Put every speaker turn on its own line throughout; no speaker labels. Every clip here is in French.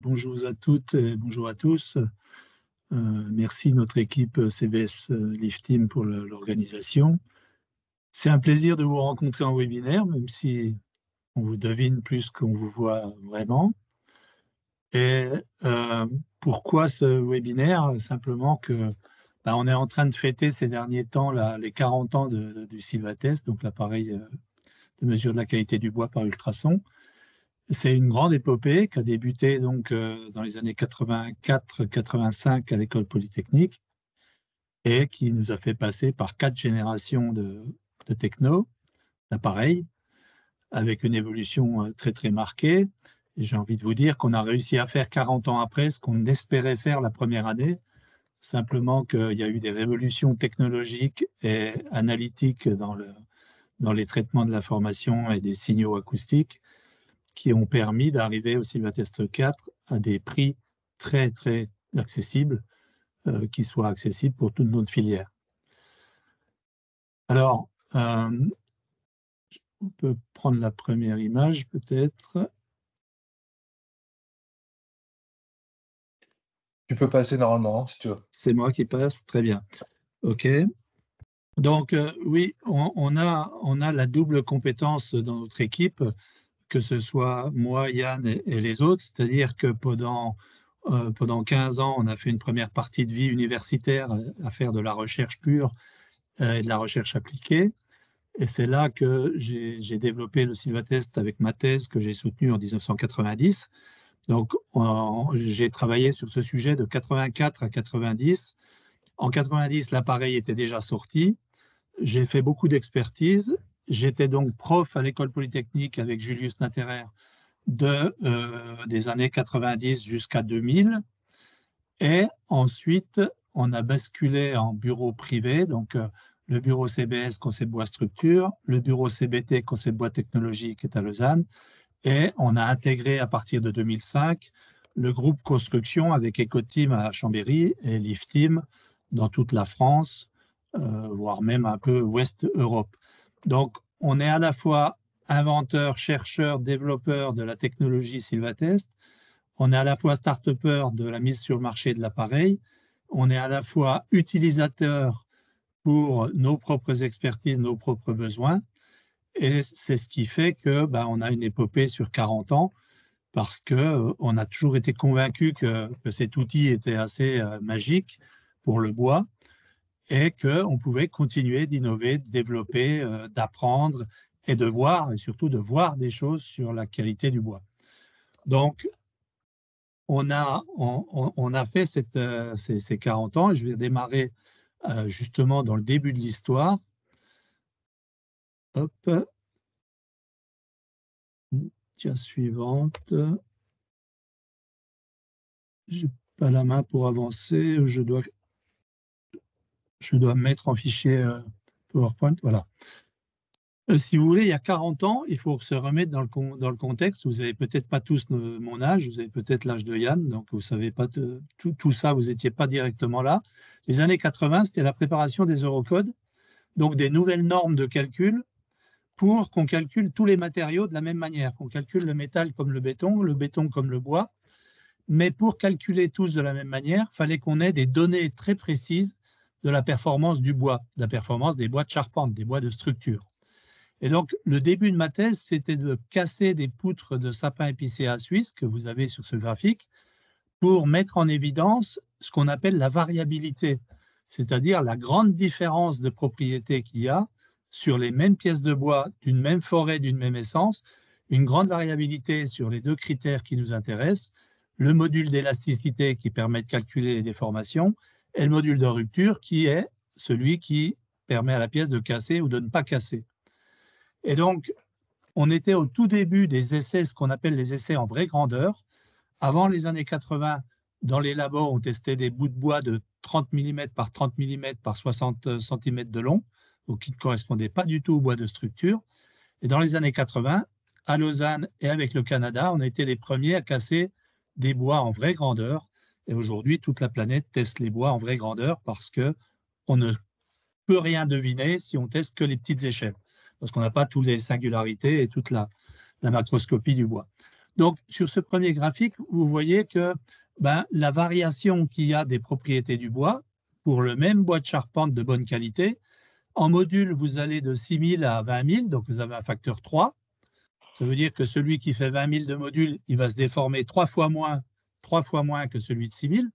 Bonjour à toutes et bonjour à tous. Euh, merci notre équipe CBS Lift Team pour l'organisation. C'est un plaisir de vous rencontrer en webinaire, même si on vous devine plus qu'on vous voit vraiment. Et euh, pourquoi ce webinaire Simplement que bah, on est en train de fêter ces derniers temps les 40 ans du Silvatest, donc l'appareil euh, de mesure de la qualité du bois par ultrasons. C'est une grande épopée qui a débuté donc euh, dans les années 84-85 à l'école polytechnique et qui nous a fait passer par quatre générations de, techno, d'appareils, avec une évolution euh, très très marquée. j'ai envie de vous dire qu'on a réussi à faire 40 ans après ce qu'on espérait faire la première année, simplement qu'il y a eu des révolutions technologiques et analytiques dans, dans les traitements de l'information et des signaux acoustiques qui ont permis d'arriver au test 4 à des prix très, très accessibles, euh, qui soient accessibles pour toute notre filière. Alors, euh, on peut prendre la première image peut-être. Tu peux passer normalement, si tu veux. C'est moi qui passe, très bien. OK. Donc, euh, oui, on a la double compétence dans notre équipe que ce soit moi, Yann et, les autres. C'est-à-dire que pendant, euh, pendant 15 ans, on a fait une première partie de vie universitaire euh, à faire de la recherche pure euh, et de la recherche appliquée. Et c'est là que j'ai développé le Silvatest avec ma thèse que j'ai soutenue en 1990. Donc, j'ai travaillé sur ce sujet de 84 à 90. En 90, l'appareil était déjà sorti. J'ai fait beaucoup d'expertise J'étais donc prof à l'école polytechnique avec Julius Natterer de, euh, des années 90 jusqu'à 2000. Et ensuite, on a basculé en bureau privé, donc euh, le bureau CBS Conseil Bois Structure, le bureau CBT Conseil Bois technologique, qui est à Lausanne, et on a intégré à partir de 2005 le groupe construction avec Ecoteam à Chambéry et team dans toute la France, euh, voire même un peu ouest Europe. Donc, on est à la fois inventeur, chercheur, développeur de la technologie SilvaTest. On est à la fois start de la mise sur le marché de l'appareil. On est à la fois utilisateur pour nos propres expertises, nos propres besoins. Et c'est ce qui fait que ben, on a une épopée sur 40 ans parce que euh, on a toujours été convaincu que, cet outil était assez euh, magique pour le bois et qu'on pouvait continuer d'innover, de développer, euh, d'apprendre et de voir, et surtout de voir des choses sur la qualité du bois. Donc, on a, on, a fait cette, euh, ces, ces, 40 ans, et je vais démarrer euh, justement dans le début de l'histoire. Hop. Tiens, suivante. J'ai pas la main pour avancer, je dois je dois mettre en fichier euh, PowerPoint. Voilà. Euh, si vous voulez, il y a 40 ans, il faut se remettre dans le, contexte. Vous n'avez peut-être pas tous mon âge, vous avez peut-être l'âge de Yann, donc vous ne savez pas tout, tout, ça, vous n'étiez pas directement là. Les années 80, c'était la préparation des eurocodes, donc des nouvelles normes de calcul pour qu'on calcule tous les matériaux de la même manière, qu'on calcule le métal comme le béton, le béton comme le bois. Mais pour calculer tous de la même manière, fallait qu'on ait des données très précises de la performance du bois, de la performance des bois de charpente, des bois de structure. Et donc, le début de ma thèse, c'était de casser des poutres de sapin épicéa suisse que vous avez sur ce graphique pour mettre en évidence ce qu'on appelle la variabilité, c'est-à-dire la grande différence de propriété qu'il y a sur les mêmes pièces de bois d'une même forêt, d'une même essence, une grande variabilité sur les deux critères qui nous intéressent, le module d'élasticité qui permet de calculer les déformations et le module de rupture qui est celui qui permet à la pièce de casser ou de ne pas casser. Et donc, on était au tout début des essais, ce qu'on appelle les essais en vraie grandeur. Avant les années 80, dans les labos, on testait des bouts de bois de 30 mm par 30 mm par 60 cm de long, donc qui ne correspondaient pas du tout au bois de structure. Et dans les années 80, à Lausanne et avec le Canada, on a été les premiers à casser des bois en vraie grandeur et aujourd'hui, toute la planète teste les bois en vraie grandeur parce que on ne peut rien deviner si on teste que les petites échelles, parce qu'on n'a pas toutes les singularités et toute la, macroscopie du bois. Donc, sur ce premier graphique, vous voyez que ben, la variation qu'il y a des propriétés du bois pour le même bois de charpente de bonne qualité, en module, vous allez de 6 000 à 20 000, donc vous avez un facteur 3. Ça veut dire que celui qui fait 20 000 de module, il va se déformer trois fois moins trois fois moins que celui de 6000.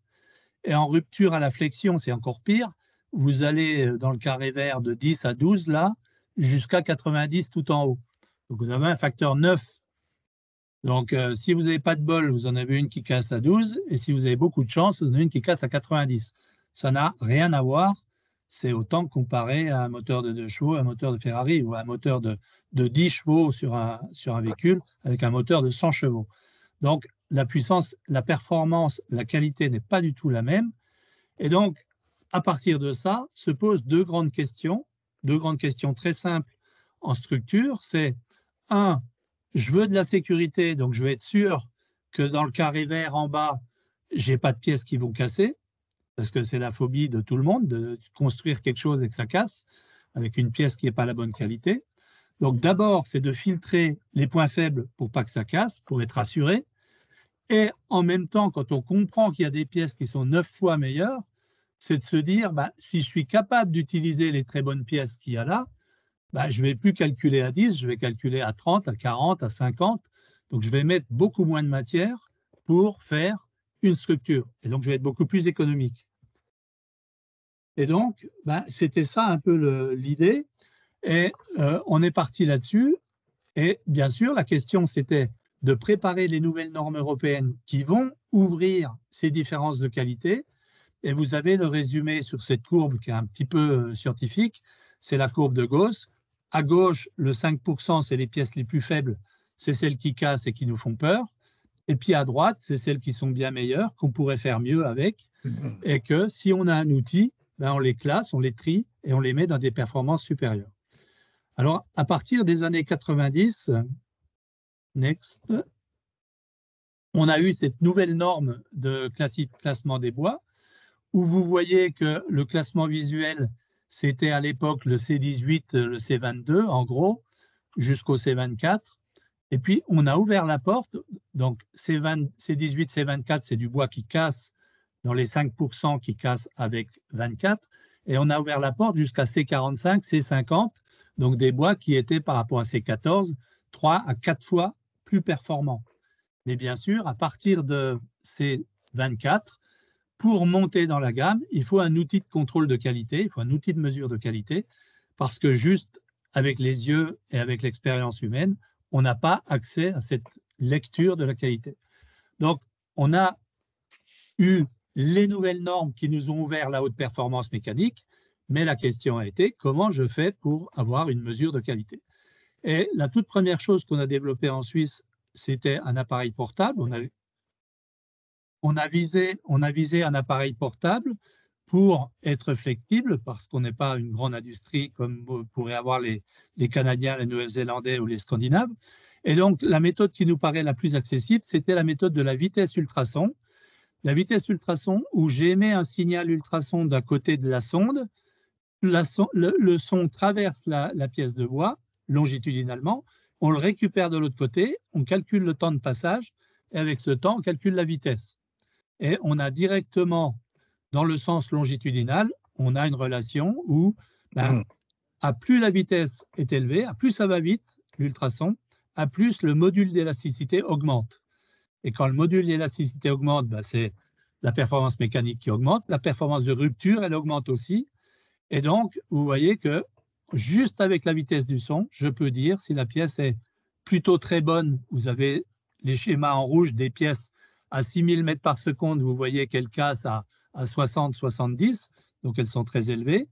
Et en rupture à la flexion, c'est encore pire. Vous allez euh, dans le carré vert de 10 à 12, là, jusqu'à 90 tout en haut. Donc vous avez un facteur 9. Donc euh, si vous n'avez pas de bol, vous en avez une qui casse à 12. Et si vous avez beaucoup de chance, vous en avez une qui casse à 90. Ça n'a rien à voir. C'est autant comparé à un moteur de 2 chevaux, un moteur de Ferrari ou un moteur de, de 10 chevaux sur un, sur un véhicule avec un moteur de 100 chevaux. Donc la puissance, la performance, la qualité n'est pas du tout la même. Et donc, à partir de ça, se posent deux grandes questions, deux grandes questions très simples en structure. C'est un, je veux de la sécurité, donc je veux être sûr que dans le carré vert en bas, j'ai pas de pièces qui vont casser, parce que c'est la phobie de tout le monde de construire quelque chose et que ça casse avec une pièce qui n'est pas la bonne qualité. Donc d'abord, c'est de filtrer les points faibles pour pas que ça casse, pour être assuré. Et en même temps, quand on comprend qu'il y a des pièces qui sont neuf fois meilleures, c'est de se dire, bah, si je suis capable d'utiliser les très bonnes pièces qu'il y a là, bah, je ne vais plus calculer à 10, je vais calculer à 30, à 40, à 50. Donc, je vais mettre beaucoup moins de matière pour faire une structure. Et donc, je vais être beaucoup plus économique. Et donc, bah, c'était ça un peu l'idée. Et euh, on est parti là-dessus. Et bien sûr, la question, c'était de préparer les nouvelles normes européennes qui vont ouvrir ces différences de qualité. Et vous avez le résumé sur cette courbe qui est un petit peu euh, scientifique. C'est la courbe de Gauss. À gauche, le 5%, c'est les pièces les plus faibles. C'est celles qui cassent et qui nous font peur. Et puis à droite, c'est celles qui sont bien meilleures, qu'on pourrait faire mieux avec. Mm-hmm. Et que si on a un outil, ben on les classe, on les trie et on les met dans des performances supérieures. Alors, à partir des années 90, Next. On a eu cette nouvelle norme de classement des bois, où vous voyez que le classement visuel, c'était à l'époque le C18, le C22, en gros, jusqu'au C24. Et puis, on a ouvert la porte. Donc, c C18, C24, c'est du bois qui casse dans les 5% qui casse avec 24. Et on a ouvert la porte jusqu'à C45, C50, donc des bois qui étaient par rapport à C14, 3 à 4 fois plus performant. Mais bien sûr, à partir de ces 24, pour monter dans la gamme, il faut un outil de contrôle de qualité, il faut un outil de mesure de qualité, parce que juste avec les yeux et avec l'expérience humaine, on n'a pas accès à cette lecture de la qualité. Donc, on a eu les nouvelles normes qui nous ont ouvert la haute performance mécanique, mais la question a été comment je fais pour avoir une mesure de qualité et la toute première chose qu'on a développée en Suisse, c'était un appareil portable. On a, visé, un appareil portable pour être flexible, parce qu'on n'est pas une grande industrie comme pourraient avoir les, Canadiens, les Nouvelle-Zélandais ou les Scandinaves. Et donc, la méthode qui nous paraît la plus accessible, c'était la méthode de la vitesse ultrason. La vitesse ultrason, où j'émets un signal ultrason d'un côté de la sonde, le, son traverse la pièce de bois, longitudinalement, on le récupère de l'autre côté, on calcule le temps de passage, et avec ce temps, on calcule la vitesse. Et on a directement, dans le sens longitudinal, on a une relation où ben, mmh. à plus la vitesse est élevée, à plus ça va vite, l'ultrason, à plus le module d'élasticité augmente. Et quand le module d'élasticité augmente, ben, c'est la performance mécanique qui augmente, la performance de rupture, elle augmente aussi. Et donc, vous voyez que juste avec la vitesse du son, je peux dire si la pièce est plutôt très bonne. Vous avez les schémas en rouge des pièces à 6000 mètres par seconde. Vous voyez qu'elles cassent à, à 60-70, donc elles sont très élevées.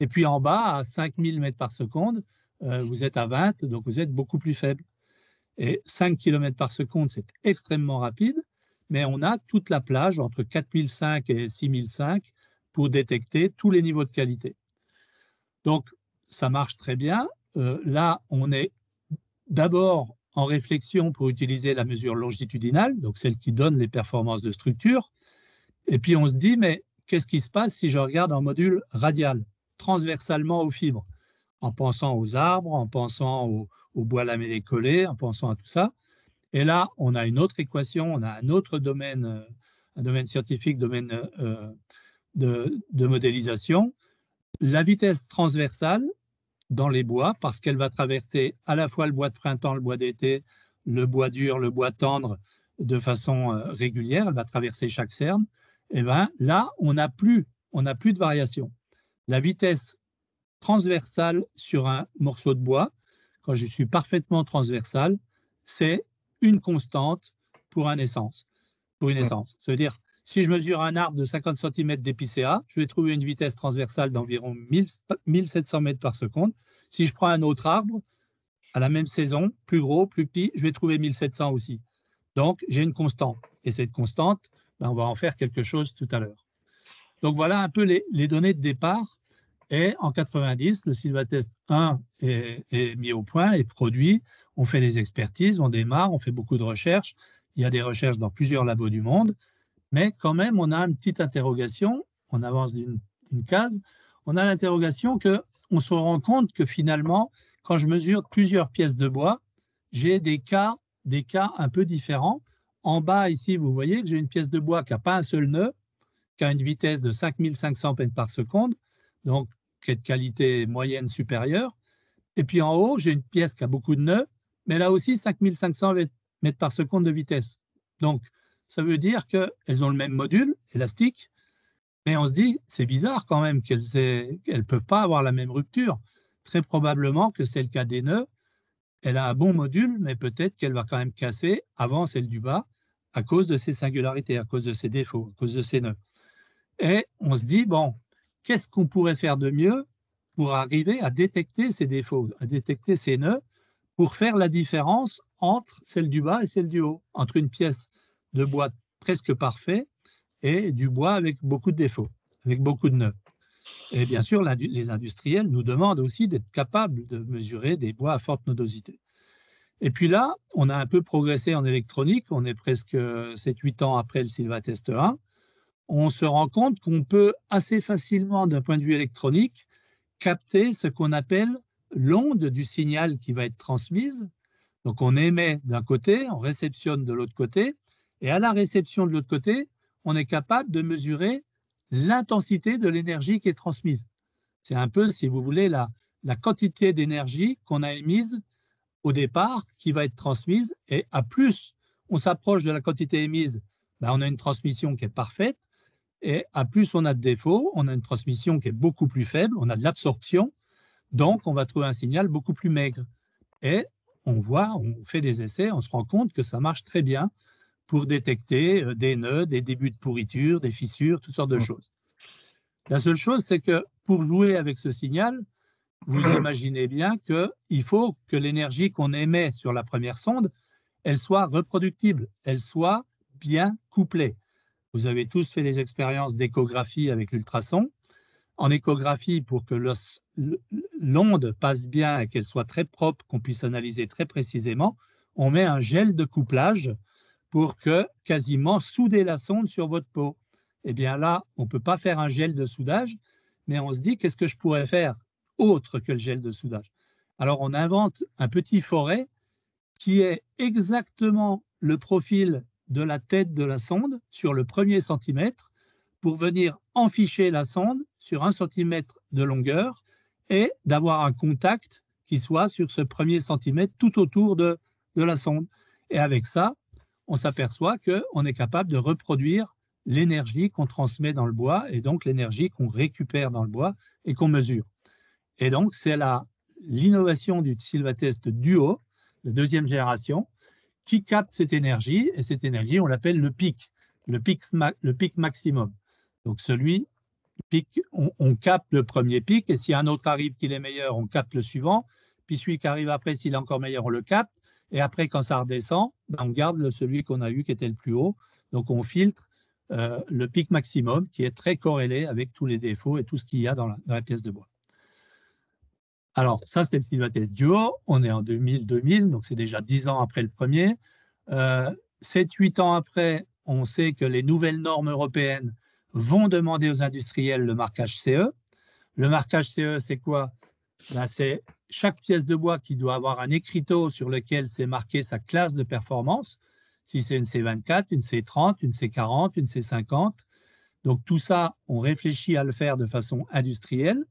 Et puis en bas, à 5000 mètres par seconde, euh, vous êtes à 20, donc vous êtes beaucoup plus faible. Et 5 km par seconde, c'est extrêmement rapide, mais on a toute la plage entre 4005 et 6005 pour détecter tous les niveaux de qualité. Donc, ça marche très bien. Euh, là, on est d'abord en réflexion pour utiliser la mesure longitudinale, donc celle qui donne les performances de structure. Et puis on se dit, mais qu'est-ce qui se passe si je regarde en module radial, transversalement aux fibres, en pensant aux arbres, en pensant au bois lamellés collés, en pensant à tout ça. Et là, on a une autre équation, on a un autre domaine, euh, un domaine scientifique, domaine euh, de modélisation. La vitesse transversale, dans les bois parce qu'elle va traverser à la fois le bois de printemps, le bois d'été, le bois dur, le bois tendre de façon euh, régulière, elle va traverser chaque cerne, et eh ben là, on n'a plus, on n'a plus de variation. La vitesse transversale sur un morceau de bois, quand je suis parfaitement transversal, c'est une constante pour un essence, pour une essence. cest veut dire si je mesure un arbre de 50 cm d'épicéa, je vais trouver une vitesse transversale d'environ 1700 mètres par seconde. Si je prends un autre arbre, à la même saison, plus gros, plus petit, je vais trouver 1700 aussi. Donc, j'ai une constante. Et cette constante, ben, on va en faire quelque chose tout à l'heure. Donc, voilà un peu les, données de départ. Et en 90, le Sylvatest 1 est, est, mis au point, et produit. On fait des expertises, on démarre, on fait beaucoup de recherches. Il y a des recherches dans plusieurs labos du monde mais quand même, on a une petite interrogation, on avance d'une case, on a l'interrogation que on se rend compte que finalement, quand je mesure plusieurs pièces de bois, j'ai des cas, des cas un peu différents. En bas, ici, vous voyez que j'ai une pièce de bois qui n'a pas un seul nœud, qui a une vitesse de 5500 mètres par seconde, donc qui est de qualité moyenne supérieure. Et puis en haut, j'ai une pièce qui a beaucoup de nœuds, mais là aussi 5500 mètres par seconde de vitesse. Donc, ça veut dire qu'elles ont le même module élastique, mais on se dit, c'est bizarre quand même qu'elles ne peuvent pas avoir la même rupture. Très probablement que c'est le cas des nœuds. Elle a un bon module, mais peut-être qu'elle va quand même casser avant celle du bas à cause de ses singularités, à cause de ses défauts, à cause de ses nœuds. Et on se dit, bon, qu'est-ce qu'on pourrait faire de mieux pour arriver à détecter ces défauts, à détecter ces nœuds, pour faire la différence entre celle du bas et celle du haut, entre une pièce de bois presque parfait et du bois avec beaucoup de défauts, avec beaucoup de nœuds. Et bien sûr, les industriels nous demandent aussi d'être capables de mesurer des bois à forte nodosité. Et puis là, on a un peu progressé en électronique, on est presque 7-8 euh, ans après le Silvatest 1. On se rend compte qu'on peut assez facilement, d'un point de vue électronique, capter ce qu'on appelle l'onde du signal qui va être transmise. Donc on émet d'un côté, on réceptionne de l'autre côté, et à la réception de l'autre côté, on est capable de mesurer l'intensité de l'énergie qui est transmise. C'est un peu, si vous voulez, la, quantité d'énergie qu'on a émise au départ qui va être transmise. Et à plus on s'approche de la quantité émise, ben, on a une transmission qui est parfaite. Et à plus on a de défauts, on a une transmission qui est beaucoup plus faible, on a de l'absorption. Donc, on va trouver un signal beaucoup plus maigre. Et on voit, on fait des essais, on se rend compte que ça marche très bien pour détecter euh, des nœuds, des débuts de pourriture, des fissures, toutes sortes de mmh. choses. La seule chose, c'est que pour louer avec ce signal, vous mmh. imaginez bien qu'il faut que l'énergie qu'on émet sur la première sonde, elle soit reproductible, elle soit bien couplée. Vous avez tous fait des expériences d'échographie avec l'ultrason. En échographie, pour que l'onde passe bien et qu'elle soit très propre, qu'on puisse analyser très précisément, on met un gel de couplage pour que quasiment souder la sonde sur votre peau. Eh bien là, on ne peut pas faire un gel de soudage, mais on se dit qu'est-ce que je pourrais faire autre que le gel de soudage. Alors on invente un petit forêt qui est exactement le profil de la tête de la sonde sur le premier centimètre pour venir enficher la sonde sur un centimètre de longueur et d'avoir un contact qui soit sur ce premier centimètre tout autour de, de la sonde. Et avec ça, on s'aperçoit qu'on est capable de reproduire l'énergie qu'on transmet dans le bois et donc l'énergie qu'on récupère dans le bois et qu'on mesure. Et donc, c'est l'innovation du Silvatest Duo, la deuxième génération, qui capte cette énergie et cette énergie, on l'appelle le pic, le pic, le pic maximum. Donc, celui, pic, on, on capte le premier pic et si un autre arrive qu'il est meilleur, on capte le suivant. Puis celui qui arrive après, s'il est encore meilleur, on le capte. Et après, quand ça redescend, ben, on garde celui qu'on a eu qui était le plus haut. Donc, on filtre euh, le pic maximum qui est très corrélé avec tous les défauts et tout ce qu'il y a dans la, pièce de bois. Alors, ça, c'était le test duo. On est en 2000-2000, donc c'est déjà 10 ans après le premier. Euh, 7-8 ans après, on sait que les nouvelles normes européennes vont demander aux industriels le marquage CE. Le marquage CE, c'est quoi Là, ben, C'est chaque pièce de bois qui doit avoir un écriteau sur lequel c'est marqué sa classe de performance, si c'est une C24, une C30, une C40, une C50. Donc tout ça, on réfléchit à le faire de façon industrielle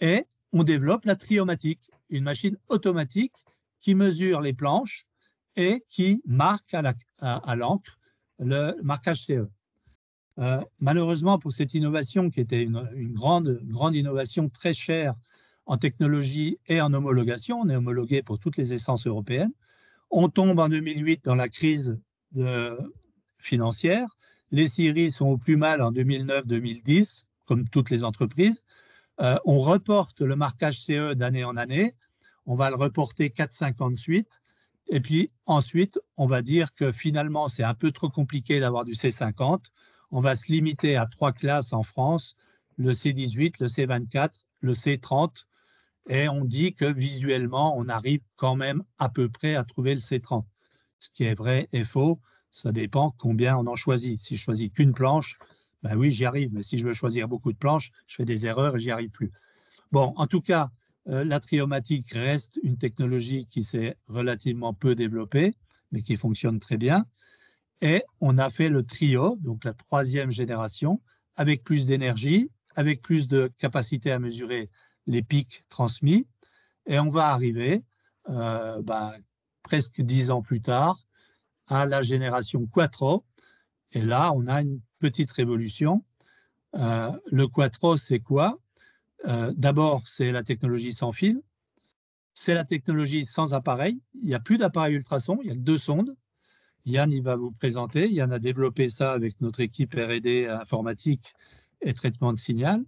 et on développe la triomatique, une machine automatique qui mesure les planches et qui marque à l'encre le marquage CE. Euh, malheureusement, pour cette innovation qui était une, une grande, grande innovation très chère en technologie et en homologation. On est homologué pour toutes les essences européennes. On tombe en 2008 dans la crise de, financière. Les Syries sont au plus mal en 2009-2010, comme toutes les entreprises. Euh, on reporte le marquage CE d'année en année. On va le reporter 4-5 suite. Et puis ensuite, on va dire que finalement, c'est un peu trop compliqué d'avoir du C50. On va se limiter à trois classes en France, le C18, le C24, le C30 et on dit que visuellement, on arrive quand même à peu près à trouver le C30. Ce qui est vrai et faux, ça dépend combien on en choisit. Si je choisis qu'une planche, ben oui, j'y arrive. Mais si je veux choisir beaucoup de planches, je fais des erreurs et j'y arrive plus. Bon, en tout cas, euh, la triomatique reste une technologie qui s'est relativement peu développée, mais qui fonctionne très bien. Et on a fait le trio, donc la troisième génération, avec plus d'énergie, avec plus de capacité à mesurer les pics transmis. Et on va arriver, euh, bah, presque dix ans plus tard, à la génération Quattro. Et là, on a une petite révolution. Euh, le Quattro, c'est quoi euh, D'abord, c'est la technologie sans fil. C'est la technologie sans appareil. Il n'y a plus d'appareil ultrason, il y a deux sondes. Yann, il va vous présenter. Yann a développé ça avec notre équipe RD informatique et traitement de signal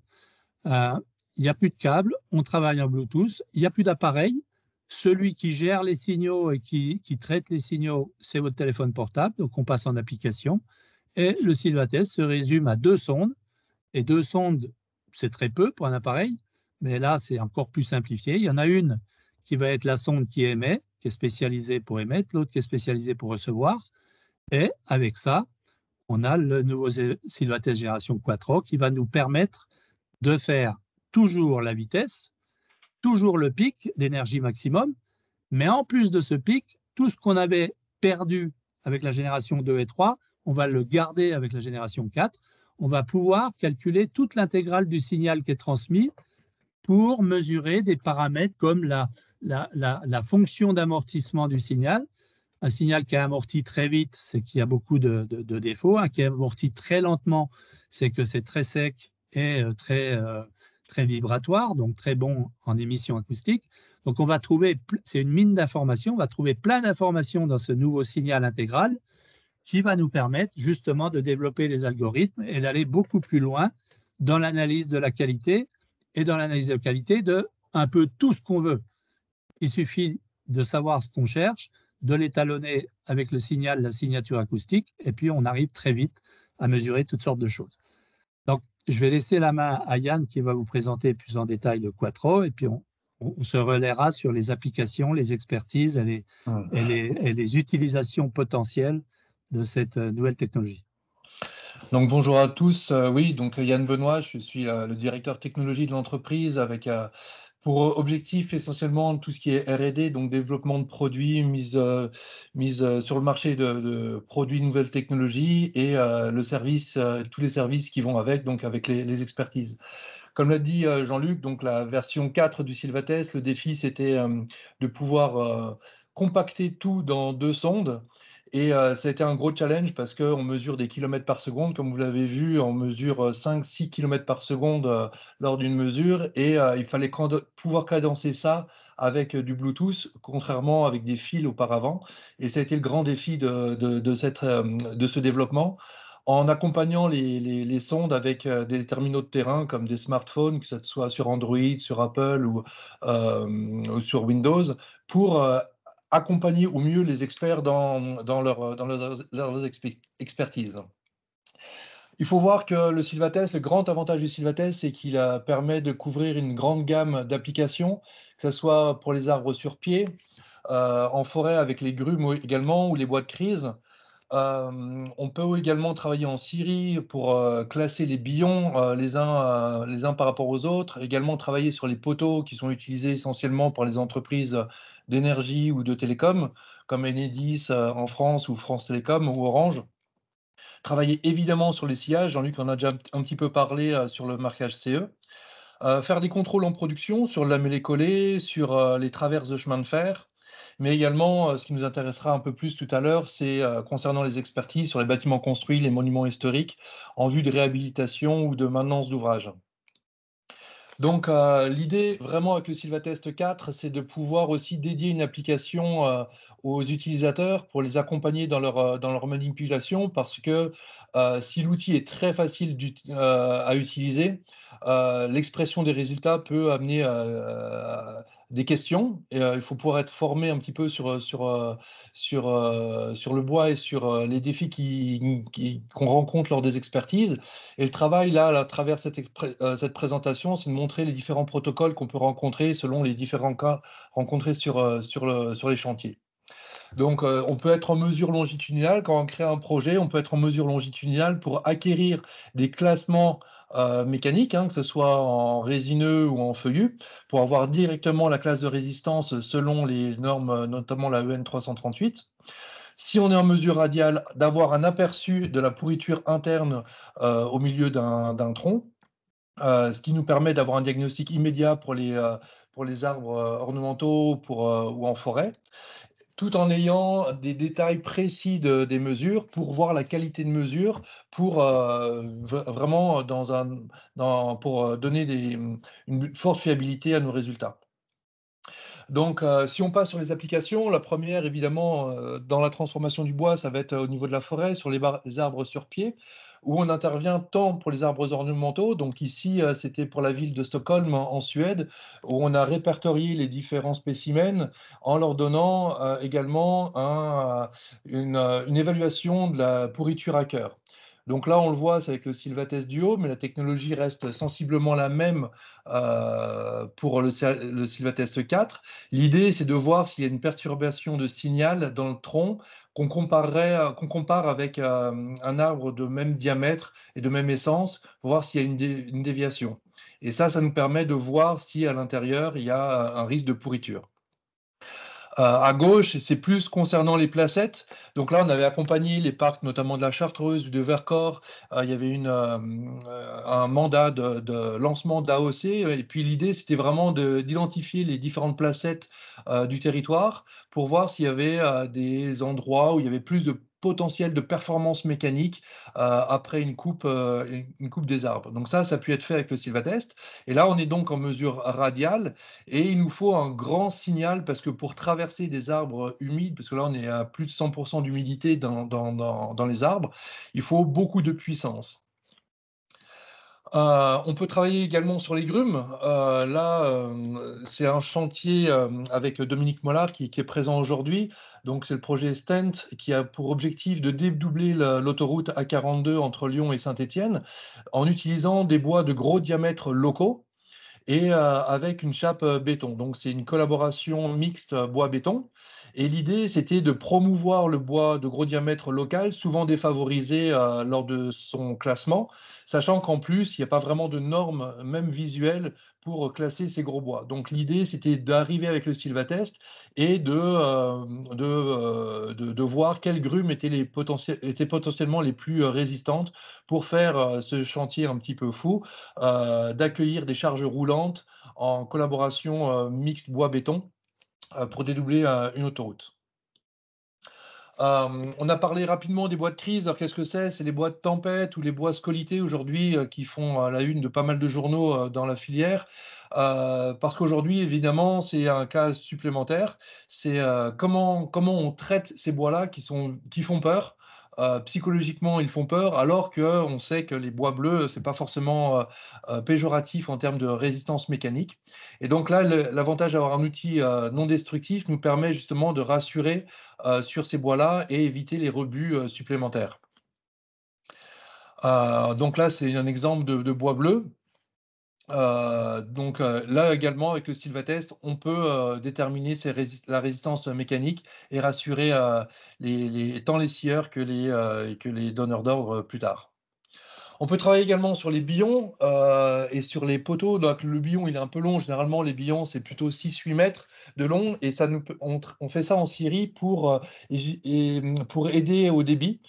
il n'y a plus de câble, on travaille en Bluetooth, il n'y a plus d'appareil. Celui qui gère les signaux et qui, traite les signaux, c'est votre téléphone portable, donc on passe en application. Et le Silvates se résume à deux sondes. Et deux sondes, c'est très peu pour un appareil, mais là, c'est encore plus simplifié. Il y en a une qui va être la sonde qui émet, qui est spécialisée pour émettre, l'autre qui est spécialisée pour recevoir. Et avec ça, on a le nouveau gération Génération Quattro qui va nous permettre de faire toujours la vitesse, toujours le pic d'énergie maximum, mais en plus de ce pic, tout ce qu'on avait perdu avec la génération 2 et 3, on va le garder avec la génération 4. On va pouvoir calculer toute l'intégrale du signal qui est transmis pour mesurer des paramètres comme la, la, fonction d'amortissement du signal. Un signal qui est amorti très vite, c'est qu'il y a beaucoup de, défauts. Un qui est amorti très lentement, c'est que c'est très sec et euh, très, euh, très vibratoire, donc très bon en émission acoustique. Donc on va trouver, c'est une mine d'informations, on va trouver plein d'informations dans ce nouveau signal intégral qui va nous permettre justement de développer les algorithmes et d'aller beaucoup plus loin dans l'analyse de la qualité et dans l'analyse de qualité de un peu tout ce qu'on veut. Il suffit de savoir ce qu'on cherche, de l'étalonner avec le signal, la signature acoustique, et puis on arrive très vite à mesurer toutes sortes de choses. Je vais laisser la main à Yann qui va vous présenter plus en détail le Quattro et puis on, on se relaiera sur les applications, les expertises et les, hum. les, utilisations potentielles de cette euh, nouvelle technologie. Donc bonjour à tous. Euh, oui, donc Yann Benoît, je suis euh, le directeur technologie de
l'entreprise avec pour euh, objectif essentiellement tout ce qui est RD, donc développement de produits, mise, euh, mise euh, sur le marché de, produits nouvelles technologies et le service, tous les services qui vont avec, donc avec les, expertises. Comme l'a dit Jean-Luc, donc la version 4 du Sylvatest, le défi c'était de pouvoir compacter tout dans deux sondes et euh, ça a été un gros challenge parce qu'on mesure des kilomètres par seconde, comme vous l'avez vu, on mesure 5-6 euh, kilomètres par seconde euh, lors d'une mesure, et il fallait pouvoir cadencer ça avec du Bluetooth, contrairement avec des fils auparavant. Et ça a été le grand défi de, de, cette, de ce développement en accompagnant les, les, sondes avec des terminaux de terrain comme des smartphones, que ce soit sur Android, sur Apple ou, sur Windows, pour accompagner au mieux les experts dans, leur, dans leurs, expertises. Il faut voir que le Sylvates, le grand avantage du Sylvates, c'est qu'il permet de couvrir une grande gamme d'applications, que ce soit pour les arbres sur pied, euh, en forêt avec les grumes également ou les bois de crise on peut également travailler en Syrie pour classer les billons les, uns, les uns par rapport aux autres, également travailler sur les poteaux qui sont utilisés essentiellement par les entreprises d'énergie ou de télécom, comme Enedis en France ou France Télécom ou Orange. Travailler évidemment sur les sillages, Jean-Luc en a déjà un petit peu parlé sur le marquage CE. faire des contrôles en production sur la mêlée collée, sur les traverses de chemin de fer, mais également, euh, ce qui nous intéressera un peu plus tout à l'heure, c'est euh, concernant les expertises sur les bâtiments construits, les monuments historiques, en vue de réhabilitation ou de maintenance d'ouvrages. Donc euh, l'idée vraiment avec le Sylvatest 4, c'est de pouvoir aussi dédier une application euh, aux utilisateurs pour les accompagner dans leur, euh, dans leur manipulation parce que si l'outil est très facile à utiliser, l'expression des résultats peut amener des questions. Et, il faut pouvoir être formé un petit peu sur, sur, sur, sur le bois et sur les défis qu'on rencontre lors des expertises. Et le travail, là, à travers cette, cette présentation, c'est de montrer les différents protocoles qu'on peut rencontrer selon les différents cas rencontrés sur, euh, les chantiers. Donc, euh, on peut être en mesure longitudinale, quand on crée un projet, on peut être en mesure longitudinale pour acquérir des classements euh, mécaniques, hein, que ce soit en résineux ou en feuillus, pour avoir directement la classe de résistance selon les normes, notamment la e EN 338 si on est en mesure radiale d'avoir un aperçu de la pourriture interne au milieu d'un tronc, euh, ce qui nous permet d'avoir un diagnostic immédiat pour les, euh, pour les arbres euh, ornementaux ou en forêt, tout en ayant des détails précis des mesures pour voir la qualité de mesure, pour vraiment pour donner une forte fiabilité à nos résultats. Donc, si on passe sur les applications, la première, évidemment, dans la transformation du bois, ça va être au niveau de la forêt, sur les arbres sur pied où on intervient tant pour les arbres ornementaux, donc ici euh, c'était pour la ville de Stockholm en, Suède, où on a répertorié les différents spécimens en leur donnant euh, également euh, une, une, évaluation de la pourriture à cœur. Donc là, on le voit, c'est avec le Sylvates Duo, mais la technologie reste sensiblement la même euh, pour le, SilvaTest 4. L'idée, c'est de voir s'il y a une perturbation de signal dans le tronc qu'on compare avec euh, un arbre de même diamètre et de même essence, pour voir s'il y a une déviation. Et ça, ça nous permet de voir si à l'intérieur, il y a un risque de pourriture. Euh, à gauche, c'est plus concernant les placettes. Donc là, on avait accompagné les parcs, notamment de la Chartreuse, de Vercors. Euh, il y avait une, euh, un mandat de, lancement d'AOC. Et puis l'idée, c'était vraiment d'identifier les différentes placettes du territoire pour voir s'il y avait des endroits où il y avait plus de potentiel de performance mécanique euh, après une coupe, euh, une coupe des arbres. Donc ça, ça a pu être fait avec le Silvatest. Et là, on est donc en mesure radiale et il nous faut un grand signal parce que pour traverser des arbres humides, parce que là, on est à plus de 100% d'humidité dans les arbres, il faut beaucoup de puissance. Euh, on peut travailler également sur les grumes. Euh, là, euh, c'est un chantier avec Dominique Mollard qui, est présent aujourd'hui. Donc, c'est le projet Stent qui a pour objectif de dédoubler l'autoroute A42 entre Lyon et Saint-Étienne en utilisant des bois de gros diamètre locaux et avec une chape béton. Donc, c'est une collaboration mixte bois-béton. Et l'idée, c'était de promouvoir le bois de gros diamètre local, souvent défavorisé euh, lors de son classement, sachant qu'en plus, il n'y a pas vraiment de normes, même visuelles, pour classer ces gros bois. Donc l'idée, c'était d'arriver avec le Sylvatest et euh, euh, de, de, voir quelles grumes étaient, les étaient potentiellement les plus résistantes pour faire ce chantier un petit peu fou, d'accueillir des charges roulantes en collaboration mixte bois-béton euh, pour dédoubler euh, une autoroute. Euh, on a parlé rapidement des bois de crise. Alors, qu'est-ce que c'est C'est les bois de tempête ou les bois scolités aujourd'hui qui font la une de pas mal de journaux dans la filière. parce qu'aujourd'hui, évidemment, c'est un cas supplémentaire. C'est comment, comment on traite ces bois-là qui, qui font peur euh, psychologiquement ils font peur, alors qu'on sait que les bois bleus, ce n'est pas forcément euh, euh, péjoratif en termes de résistance mécanique. Et donc là, l'avantage d'avoir un outil non destructif nous permet justement de rassurer sur ces bois-là et éviter les rebuts supplémentaires. donc là, c'est un exemple de bois bleu. Euh, donc euh, là également avec le test on peut euh, déterminer la résistance mécanique et rassurer tant les scieurs que les, donneurs d'ordre plus tard. On peut travailler également sur les billons et sur les poteaux. Donc le billon il est un peu long, généralement les billons c'est plutôt 6-8 mètres de long et ça on, fait ça en Syrie mm, pour, aider au débit.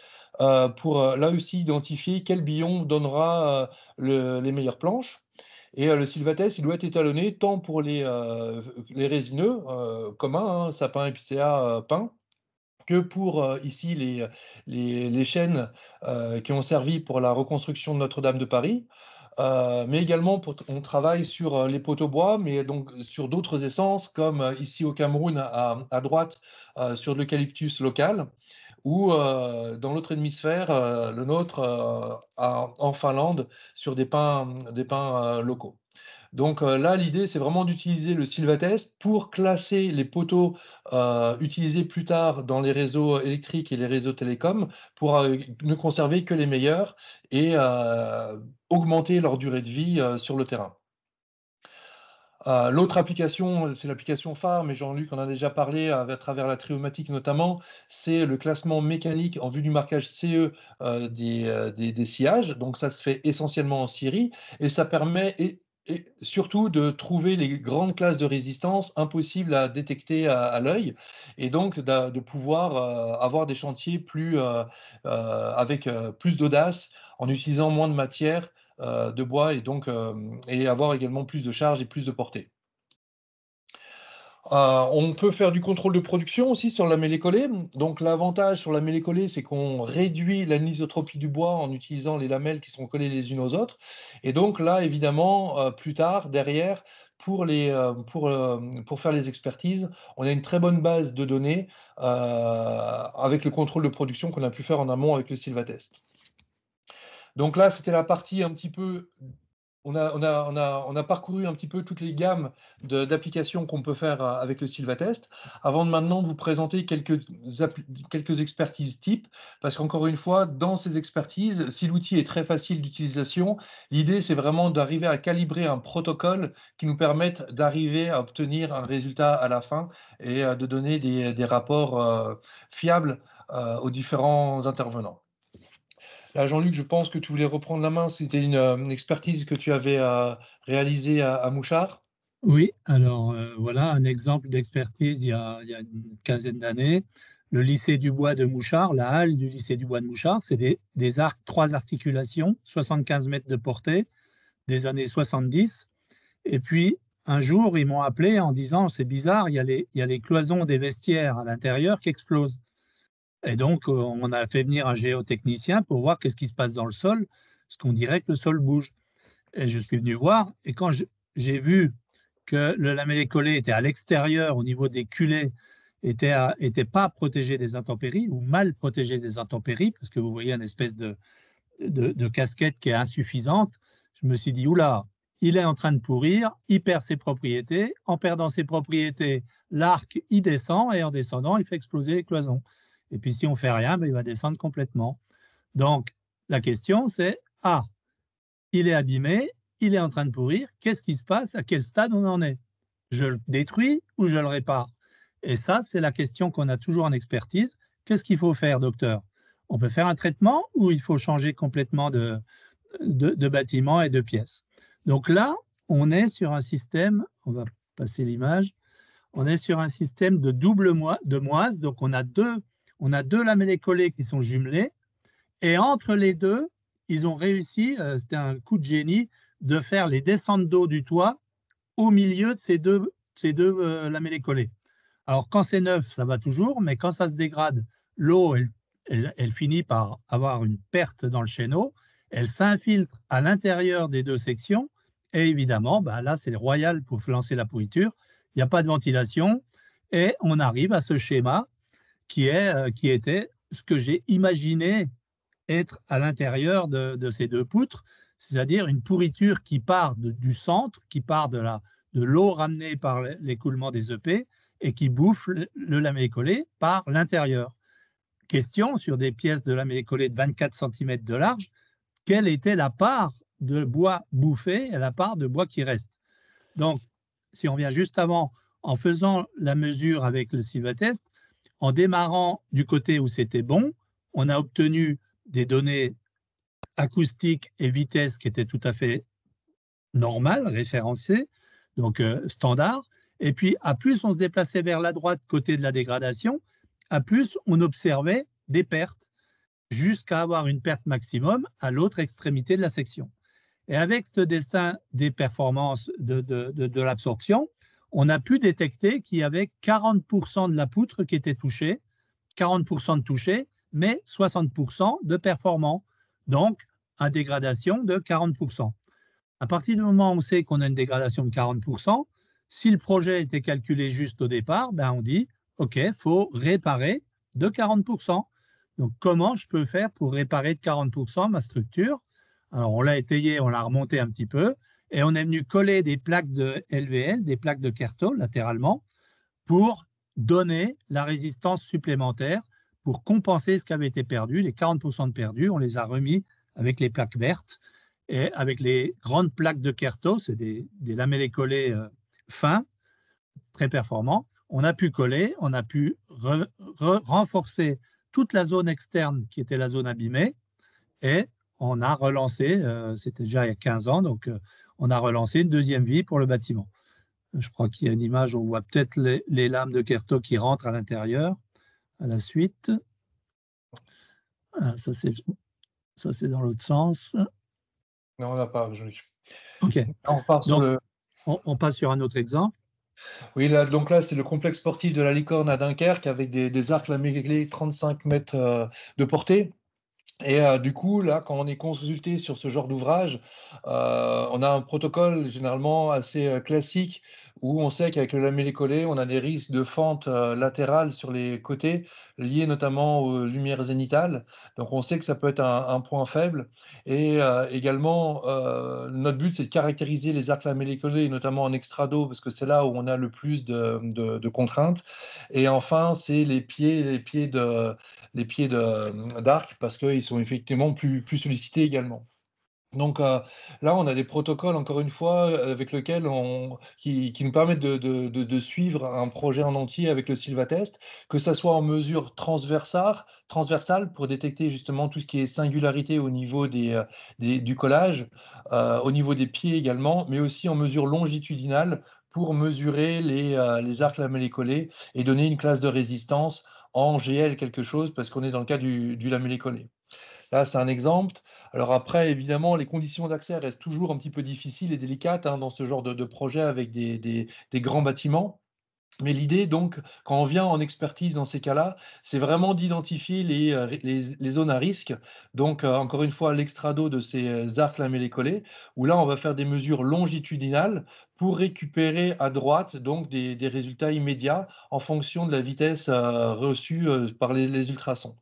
pour là aussi identifier quel billon donnera les meilleures planches. Et euh, le sylvatès, il doit être étalonné tant pour les, euh, résineux euh, communs, hein, sapin, épicéa, pin, que pour ici les, les, chaînes qui ont servi pour la reconstruction de Notre-Dame de Paris. mais également, on travaille sur les poteaux bois, mais donc sur d'autres essences, comme ici au Cameroun à, à droite, sur l'eucalyptus local ou euh, dans l'autre hémisphère, euh, le nôtre, euh, en Finlande, sur des pins, locaux. Donc là, l'idée, c'est vraiment d'utiliser le Sylvatest pour classer les poteaux utilisés plus tard dans les réseaux électriques et les réseaux télécoms pour ne conserver que les meilleurs et augmenter leur durée de vie sur le terrain. Euh, l'autre application, c'est l'application phare, mais Jean-Luc en a déjà parlé à, travers la triomatique notamment, c'est le classement mécanique en vue du marquage CE euh, euh, des, des, sillages. Donc ça se fait essentiellement en Syrie et ça permet surtout de trouver les grandes classes de résistance impossibles à détecter à, l'œil et donc de, pouvoir avoir des chantiers plus, avec plus d'audace en utilisant moins de matière euh, de bois et donc euh, et avoir également plus de charge et plus de portée. Euh, on peut faire du contrôle de production aussi sur la mêlée collée. Donc l'avantage sur la mêlée collée, c'est qu'on réduit l'anisotropie du bois en utilisant les lamelles qui sont collées les unes aux autres. Et donc là, évidemment, plus tard, derrière, pour, pour, faire les expertises, on a une très bonne base de données avec le contrôle de production qu'on a pu faire en amont avec le Sylvatest. Donc là, c'était la partie un petit peu. On a, parcouru un petit peu toutes les gammes d'applications qu'on peut faire euh, avec le Silvatest, avant de maintenant vous présenter quelques, quelques expertises types, parce qu'encore une fois, dans ces expertises, si l'outil est très facile d'utilisation, l'idée c'est vraiment d'arriver à calibrer un protocole qui nous permette d'arriver à obtenir un résultat à la fin et euh, de donner des, rapports euh, fiables aux différents intervenants. Bah, Jean-Luc, je pense que tu voulais reprendre la main. C'était une, euh, expertise que tu avais à réalisée à, Mouchard.
Oui, alors euh, voilà un exemple d'expertise il, y a une quinzaine d'années. Le lycée du bois de Mouchard, la halle du lycée du bois de Mouchard, c'est des, arcs, trois articulations, 75 mètres de portée, des années 70. Et puis, un jour, ils m'ont appelé en disant, c'est bizarre, il y, a il y a les cloisons des vestiaires à l'intérieur qui explosent. Et donc, euh, on a fait venir un géotechnicien pour voir qu'est-ce qui se passe dans le sol, Est-ce qu'on dirait que le sol bouge. Et je suis venu voir, et quand j'ai vu que le lamellé collé était à l'extérieur, au niveau des culées, était, pas protégé des intempéries, ou mal protégé des intempéries, parce que vous voyez une espèce de, de, de casquette qui est insuffisante, je me suis dit, oula, il est en train de pourrir, il perd ses propriétés, en perdant ses propriétés, l'arc, y descend, et en descendant, il fait exploser les cloisons. Et puis si on fait rien, ben, il va descendre complètement. Donc la question c'est ah, il est abîmé, il est en train de pourrir, qu'est-ce qui se passe, à quel stade on en est Je le détruis ou je le répare Et ça, c'est la question qu'on a toujours en expertise. Qu'est-ce qu'il faut faire, docteur On peut faire un traitement ou il faut changer complètement de, de, bâtiment et de pièces Donc là, on est sur un système, on va passer l'image, on est sur un système de double moise, de moise, donc on a deux on a deux lamellées collées qui sont jumelées, Et entre les deux, ils ont réussi, euh, c'était un coup de génie, de faire les descentes d'eau du toit au milieu de ces deux, ces deux euh, Alors, quand c'est neuf, ça va toujours, mais quand ça se dégrade, l'eau, elle, finit par avoir une perte dans le chaîneau. Elle s'infiltre à l'intérieur des deux sections. Et évidemment, bah, là, c'est le royal pour lancer la pourriture. Il n'y a pas de ventilation. Et on arrive à ce schéma qui, est, euh, qui était ce que j'ai imaginé être à l'intérieur de, ces deux poutres, c'est-à-dire une pourriture qui part du centre, qui part de la de l'eau ramenée par l'écoulement des EP et qui bouffe le, lamé collé par l'intérieur. Question sur des pièces de lamé collé de 24 cm de large, quelle était la part de bois bouffé et la part de bois qui reste Donc, si on vient juste avant, en faisant la mesure avec le test en démarrant du côté où c'était bon, on a obtenu des données acoustiques et vitesse qui étaient tout à fait normales, référencées, donc euh, standard. Et puis, à plus on se déplaçait vers la droite, côté de la dégradation, à plus on observait des pertes, jusqu'à avoir une perte maximum à l'autre extrémité de la section. Et avec ce dessin des performances de l'absorption, on a pu détecter qu'il y avait 40% de la poutre qui était touchée, 40% de touchés, mais 60% de performants. Donc, à dégradation de 40%. À partir du moment où on sait qu'on a une dégradation de 40%, si le projet était calculé juste au départ, ben on dit, OK, faut réparer de 40%. Donc, comment je peux faire pour réparer de 40% ma structure Alors, on l'a étayé, on l'a remonté un petit peu. Et on est venu coller des plaques de LVL, des plaques de Kerto latéralement, pour donner la résistance supplémentaire pour compenser ce qui avait été perdu. Les 40% de perdus, on les a remis avec les plaques vertes et avec les grandes plaques de Kerto, c'est des, des lamellés collés euh, fins, très performants. On a pu coller, on a pu renforcer toute la zone externe qui était la zone abîmée et on a relancé, euh, c'était déjà il y a 15 ans, donc euh, on a relancé une deuxième vie pour le bâtiment. Euh, je crois qu'il y a une image, on voit peut-être les, lames de Kerto qui rentrent à l'intérieur à la suite. Ah, ça, c'est dans l'autre sens. Non, on n'a pas. Ok.
On, passe sur un autre exemple. Oui, là, donc là, c'est le complexe sportif de la Licorne à Dunkerque avec des, arcs lamellés 35 mètres euh, de portée. Et euh, du coup, là, quand on est consulté sur ce genre d'ouvrage, euh, on a un protocole généralement assez euh, classique où on sait qu'avec le lamellé collé, on a des risques de fente latérale sur les côtés, liés notamment aux lumières zénitales. Donc on sait que ça peut être un, point faible. Et également, notre but, c'est de caractériser les arcs lamellé collés, notamment en extrado, parce que c'est là où on a le plus de, contraintes. Et enfin, c'est les pieds, les pieds de, les pieds d'arc, parce qu'ils effectivement plus, plus sollicités également. Donc euh, là, on a des protocoles, encore une fois, avec lesquels on, qui, qui nous permettent de, suivre un projet en entier avec le Silvatest, que ça soit en mesure transversale, transversale pour détecter justement tout ce qui est singularité au niveau des, euh, du collage, euh, au niveau des pieds également, mais aussi en mesure longitudinale pour mesurer les, les arcs lamellé-collés et donner une classe de résistance en GL quelque chose, parce qu'on est dans le cas du, du lamellé-collé. Là, c'est un exemple. Alors après, évidemment, les conditions d'accès restent toujours un petit peu difficiles et délicates hein, dans ce genre de, projet avec des, grands bâtiments. Mais l'idée, donc, quand on vient en expertise dans ces cas-là, c'est vraiment d'identifier les, euh, zones à risque. Donc, euh, encore une fois, l'extrado de ces euh, arcs lamellés collés, où là, on va faire des mesures longitudinales pour récupérer à droite donc des, résultats immédiats en fonction de la vitesse reçue par les ultrasons.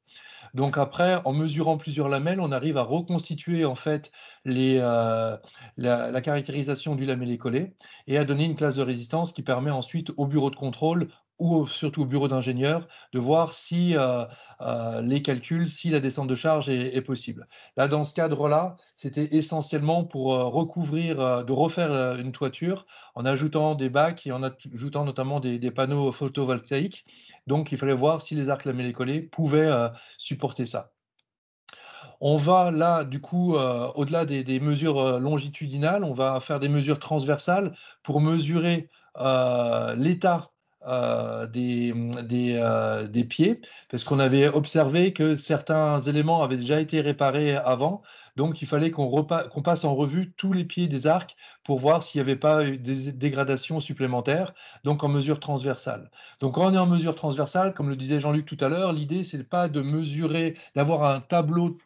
Donc après, en mesurant plusieurs lamelles, on arrive à reconstituer en fait euh, la, la, caractérisation du lamellé collé et à donner une classe de résistance qui permet ensuite au bureau de contrôle ou surtout au bureau d'ingénieur, de voir si euh, euh, les calculs, si la descente de charge est, possible. Là, dans ce cadre-là, c'était essentiellement pour euh, recouvrir, de refaire une toiture en ajoutant des bacs et en ajoutant notamment des, panneaux photovoltaïques. Donc, il fallait voir si les arcs lamellés collés pouvaient supporter ça. On va là, du coup, au-delà des, des, mesures longitudinales, on va faire des mesures transversales pour mesurer l'état euh, euh, des, pieds, parce qu'on avait observé que certains éléments avaient déjà été réparés avant, donc il fallait qu'on passe en revue tous les pieds des arcs pour voir s'il n'y avait pas des dégradations supplémentaires, donc en mesure transversale. Donc quand on est en mesure transversale, comme le disait Jean-Luc tout à l'heure, l'idée c'est pas de mesurer, d'avoir un tableau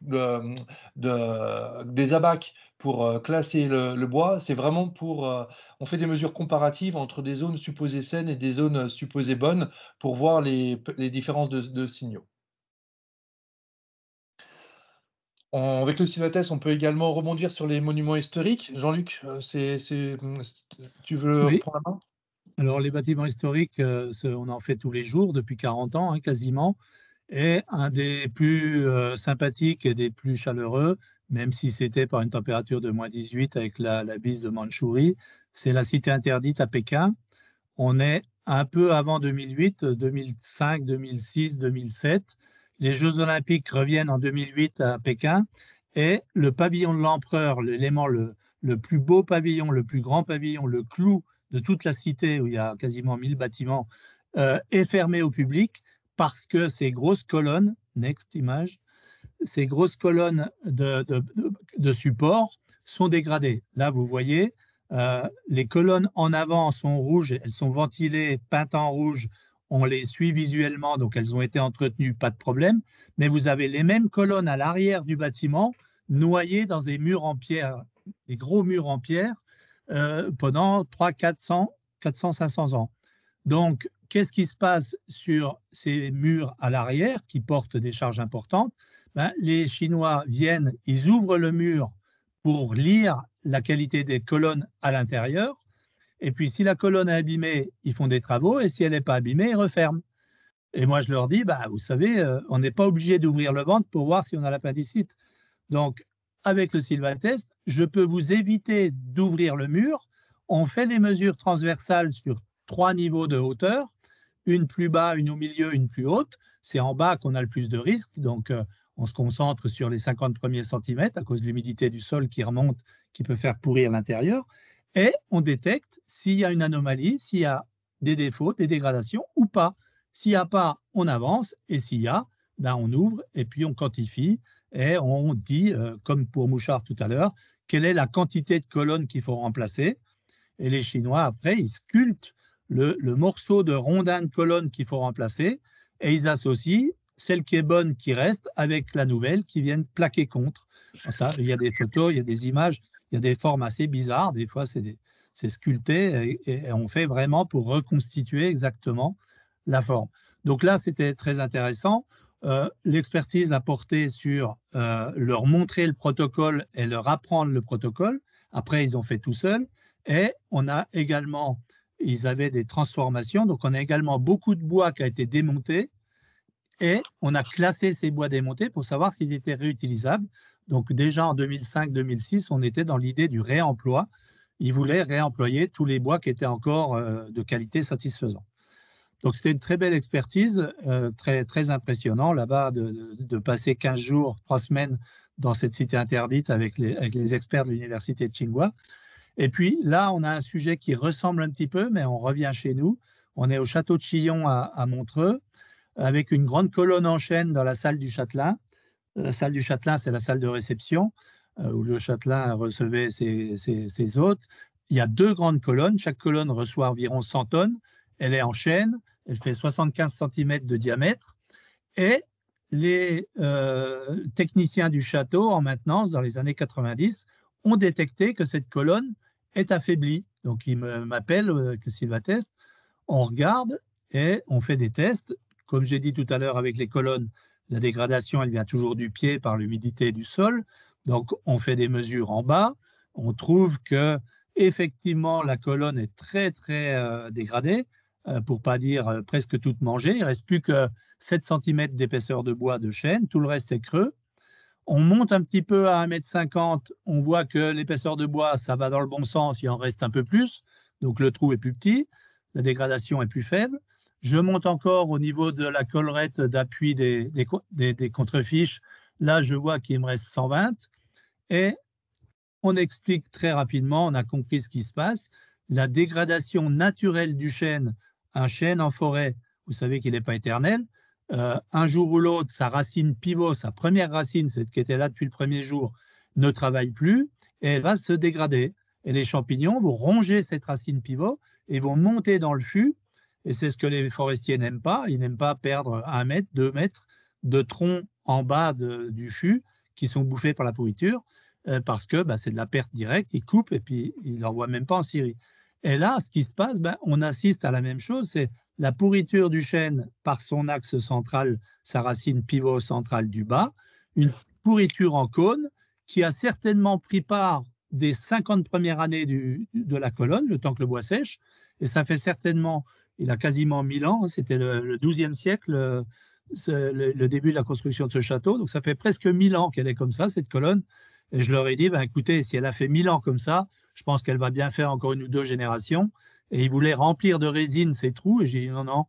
des abacs pour euh, classer le, bois, c'est vraiment pour... Euh, on fait des mesures comparatives entre des zones supposées saines et des zones supposées bonnes pour voir les, différences de signaux. Euh, avec le Sinothèse, on peut
également rebondir sur les monuments historiques. Jean-Luc, euh, c'est, tu veux prendre la main Alors, les bâtiments historiques, euh, on en fait tous les jours depuis 40 ans, hein, quasiment. Et un des plus sympathiques et des plus chaleureux, même si c'était par une température de moins 18 avec la, la bise de Mandchourie, c'est la cité interdite à Pékin. On est un peu avant 2008, 2005, 2006, 2007 les Jeux olympiques reviennent en 2008 à Pékin et le pavillon de l'empereur, l'élément le, plus beau pavillon, le plus grand pavillon, le clou de toute la cité où il y a quasiment 1000 bâtiments, euh, est fermé au public parce que ces grosses colonnes, next image, ces grosses colonnes de, support sont dégradées. Là, vous voyez, euh, les colonnes en avant sont rouges, elles sont ventilées, peintes en rouge, on les suit visuellement, donc elles ont été entretenues, pas de problème, mais vous avez les mêmes colonnes à l'arrière du bâtiment noyées dans des murs en pierre, des gros murs en pierre, euh, pendant 300, 400, 400, 500 ans. Donc, qu'est-ce qui se passe sur ces murs à l'arrière qui portent des charges importantes ben, Les Chinois viennent, ils ouvrent le mur pour lire la qualité des colonnes à l'intérieur, et puis, si la colonne est abîmée, ils font des travaux. Et si elle n'est pas abîmée, ils referment. Et moi, je leur dis, bah, vous savez, euh, on n'est pas obligé d'ouvrir le ventre pour voir si on a l'appendicite. Donc, avec le Test, je peux vous éviter d'ouvrir le mur. On fait les mesures transversales sur trois niveaux de hauteur, une plus bas, une au milieu, une plus haute. C'est en bas qu'on a le plus de risques. Donc, euh, on se concentre sur les 50 premiers centimètres à cause de l'humidité du sol qui remonte, qui peut faire pourrir l'intérieur et on détecte s'il y a une anomalie, s'il y a des défauts, des dégradations ou pas. S'il n'y a pas, on avance, et s'il y a, ben on ouvre et puis on quantifie et on dit, euh, comme pour Mouchard tout à l'heure, quelle est la quantité de colonnes qu'il faut remplacer. Et les Chinois, après, ils sculptent le, morceau de rondin de colonne qu'il faut remplacer et ils associent celle qui est bonne qui reste avec la nouvelle qui viennent plaquer contre. Ça, il y a des photos, il y a des images il y a des formes assez bizarres. Des fois, c'est sculpté et, on fait vraiment pour reconstituer exactement la forme. Donc là, c'était très intéressant. Euh, l'expertise a porté sur euh, leur montrer le protocole et leur apprendre le protocole. Après, ils ont fait tout seuls. Et on a également, ils avaient des transformations. Donc, on a également beaucoup de bois qui a été démonté. Et on a classé ces bois démontés pour savoir s'ils étaient réutilisables. Donc déjà en 2005-2006, on était dans l'idée du réemploi. Ils voulaient réemployer tous les bois qui étaient encore euh, de qualité satisfaisante. Donc c'était une très belle expertise, euh, très, très impressionnant là-bas de, passer 15 jours, 3 semaines dans cette cité interdite avec les, experts de l'université de Tsinghua. Et puis là, on a un sujet qui ressemble un petit peu, mais on revient chez nous. On est au château de Chillon à, à Montreux, avec une grande colonne en chêne dans la salle du Châtelain. La salle du Châtelain, c'est la salle de réception euh, où le Châtelain recevait ses, hôtes. Il y a deux grandes colonnes. Chaque colonne reçoit environ 100 tonnes. Elle est en chaîne. Elle fait 75 cm de diamètre. Et les euh, techniciens du château en maintenance dans les années 90 ont détecté que cette colonne est affaiblie. Donc ils m'appellent, que euh, Silva Test. On regarde et on fait des tests. Comme j'ai dit tout à l'heure avec les colonnes, la dégradation, elle vient toujours du pied par l'humidité du sol. Donc, on fait des mesures en bas. On trouve que effectivement, la colonne est très, très euh, dégradée, euh, pour pas dire euh, presque toute mangée. Il reste plus que 7 cm d'épaisseur de bois de chêne. Tout le reste est creux. On monte un petit peu à 1,50 m. On voit que l'épaisseur de bois, ça va dans le bon sens. Il en reste un peu plus. Donc, le trou est plus petit. La dégradation est plus faible. Je monte encore au niveau de la collerette d'appui des, contrefiches. Là, je vois qu'il me reste 120. Et on explique très rapidement, on a compris ce qui se passe. La dégradation naturelle du chêne, un chêne en forêt, vous savez qu'il n'est pas éternel. Euh, un jour ou l'autre, sa racine pivot, sa première racine, celle qui était là depuis le premier jour, ne travaille plus et elle va se dégrader. Et les champignons vont ronger cette racine pivot et vont monter dans le fût et c'est ce que les forestiers n'aiment pas. Ils n'aiment pas perdre un mètre, deux mètres de troncs en bas du fût qui sont bouffés par la pourriture euh, parce que bah, c'est de la perte directe. Ils coupent et puis ils l'envoient même pas en Syrie. Et là, ce qui se passe, bah, on assiste à la même chose. C'est la pourriture du chêne par son axe central, sa racine pivot centrale du bas, une pourriture en cône qui a certainement pris part des 50 premières années de la colonne, le temps que le bois sèche, et ça fait certainement il a quasiment 1000 ans, hein, c'était le, 12e siècle, euh, le, début de la construction de ce château. Donc ça fait presque 1000 ans qu'elle est comme ça, cette colonne. Et je leur ai dit, ben, écoutez, si elle a fait 1000 ans comme ça, je pense qu'elle va bien faire encore une ou deux générations. Et ils voulaient remplir de résine ces trous. Et j'ai dit, non, non,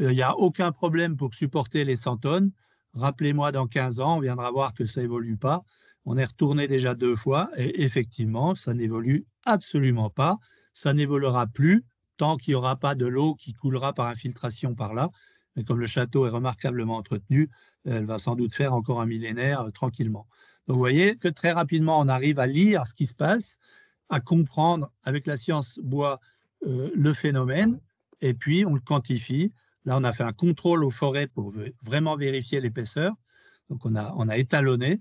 euh, il n'y a aucun problème pour supporter les 100 tonnes. Rappelez-moi dans 15 ans, on viendra voir que ça évolue pas. On est retourné déjà deux fois et effectivement, ça n'évolue absolument pas. Ça n'évoluera plus tant qu'il n'y aura pas de l'eau qui coulera par infiltration par là. Mais comme le château est remarquablement entretenu, euh, elle va sans doute faire encore un millénaire euh, tranquillement. Donc vous voyez que très rapidement, on arrive à lire ce qui se passe, à comprendre avec la science bois euh, le phénomène, et puis on le quantifie. Là, on a fait un contrôle aux forêts pour vraiment vérifier l'épaisseur. Donc on a, étalonné,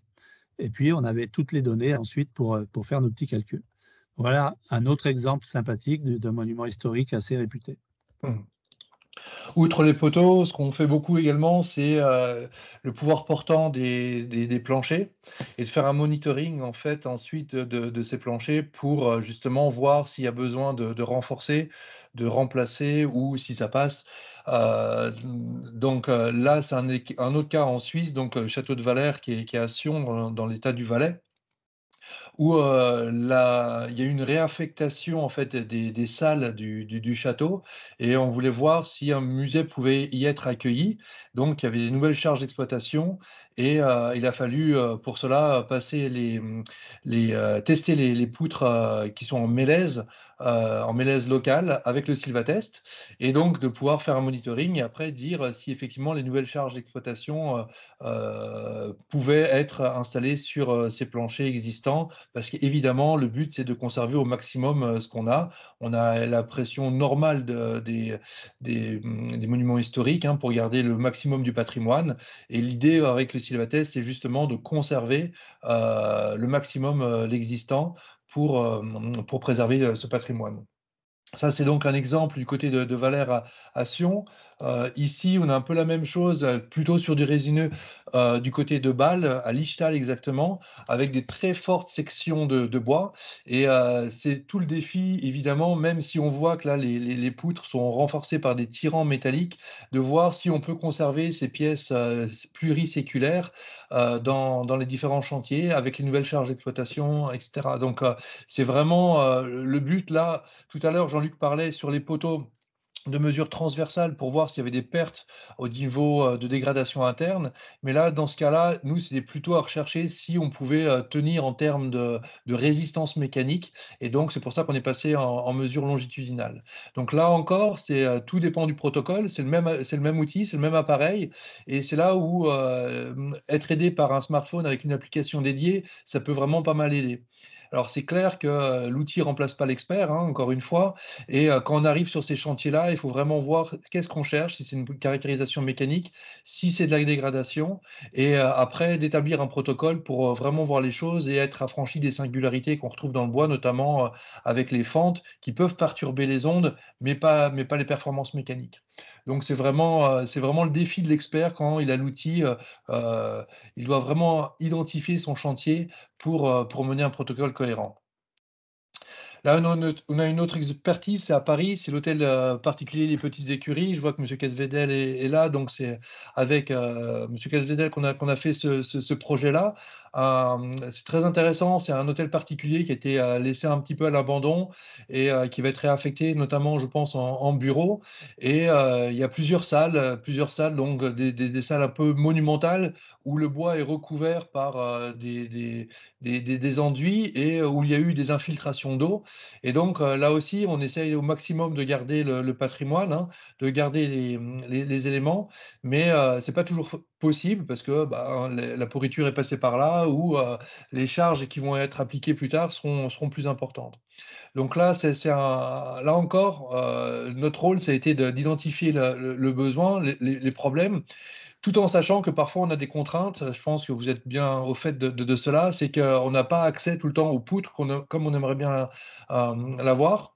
et puis on avait toutes les données ensuite pour, pour faire nos petits calculs. Voilà un autre exemple sympathique d'un monument historique assez réputé. Hmm. Outre les poteaux, ce qu'on fait beaucoup également, c'est
euh, le pouvoir portant des, planchers et de faire un monitoring en fait ensuite de, ces planchers pour euh, justement voir s'il y a besoin de, renforcer, de remplacer ou si ça passe. Euh, donc là, c'est un, autre cas en Suisse, donc le château de Valère qui est, qui à Sion dans l'état du Valais où euh, il y a eu une réaffectation en fait des, salles du, du, château et on voulait voir si un musée pouvait y être accueilli. Donc il y avait des nouvelles charges d'exploitation et euh, il a fallu euh, pour cela passer les, les euh, tester les, poutres qui sont en mélèze, en mélèze locale avec le Silvatest, et donc de pouvoir faire un monitoring et après dire si effectivement les nouvelles charges d'exploitation pouvaient être installées sur ces planchers existants, parce qu'évidemment le but c'est de conserver au maximum ce qu'on a. On a la pression normale de, des, des, monuments historiques hein, pour garder le maximum du patrimoine, et l'idée avec c'est justement de conserver euh, le maximum euh, l'existant pour, euh, préserver ce patrimoine. Ça, c'est donc un exemple du côté de, Valère à Sion. Euh, ici, on a un peu la même chose, euh, plutôt sur du résineux euh, du côté de Bâle, à Lichtal exactement, avec des très fortes sections de, bois. Et c'est tout le défi, évidemment, même si on voit que là, les, poutres sont renforcées par des tirants métalliques, de voir si on peut conserver ces pièces pluriséculaires dans, dans, les différents chantiers, avec les nouvelles charges d'exploitation, etc. Donc, c'est vraiment le but. Là, tout à l'heure, Jean-Luc parlait sur les poteaux de mesures transversales pour voir s'il y avait des pertes au niveau euh, de dégradation interne. Mais là, dans ce cas-là, nous, c'était plutôt à rechercher si on pouvait euh, tenir en termes de, résistance mécanique. Et donc, c'est pour ça qu'on est passé en, mesure longitudinale. Donc là encore, c'est euh, tout dépend du protocole. C'est le même, c'est le même outil, c'est le même appareil. Et c'est là où être aidé par un smartphone avec une application dédiée, ça peut vraiment pas mal aider. Alors c'est clair que euh, l'outil remplace pas l'expert, hein, encore une fois. Et euh, quand on arrive sur ces chantiers-là, il faut vraiment voir qu'est-ce qu'on cherche, si c'est une caractérisation mécanique, si c'est de la dégradation, et euh, après d'établir un protocole pour vraiment voir les choses et être affranchi des singularités qu'on retrouve dans le bois, notamment avec les fentes qui peuvent perturber les ondes, mais pas, mais pas les performances mécaniques. Donc c'est vraiment, euh, c'est vraiment le défi de l'expert quand il a l'outil. Euh, euh, il doit vraiment identifier son chantier pour, pour mener un protocole cohérent. Là, on a une autre expertise, c'est à Paris, c'est l'hôtel particulier des Petites Écuries. Je vois que M. Casvedel est, là, donc c'est avec M. Casvedel qu'on a, qu'on a fait ce projet-là. Euh, c'est très intéressant. C'est un hôtel particulier qui a été euh, laissé un petit peu à l'abandon et euh, qui va être réaffecté, notamment, je pense, en, en bureau. Et il y a plusieurs salles, plusieurs salles, donc des, salles un peu monumentales où le bois est recouvert par des, des, enduits et où il y a eu des infiltrations d'eau. Et donc là aussi, on essaye au maximum de garder le, patrimoine, hein, de garder les, éléments, mais c'est pas toujours possible parce que bah, hein, la pourriture est passée par là ou euh, les charges qui vont être appliquées plus tard seront, plus importantes. Donc là, c'est là encore, euh, notre rôle, ça a été d'identifier le, besoin, les, problèmes, tout en sachant que parfois on a des contraintes. Je pense que vous êtes bien au fait de, cela, c'est qu'on n'a pas accès tout le temps aux poutres comme on aimerait bien euh, l'avoir.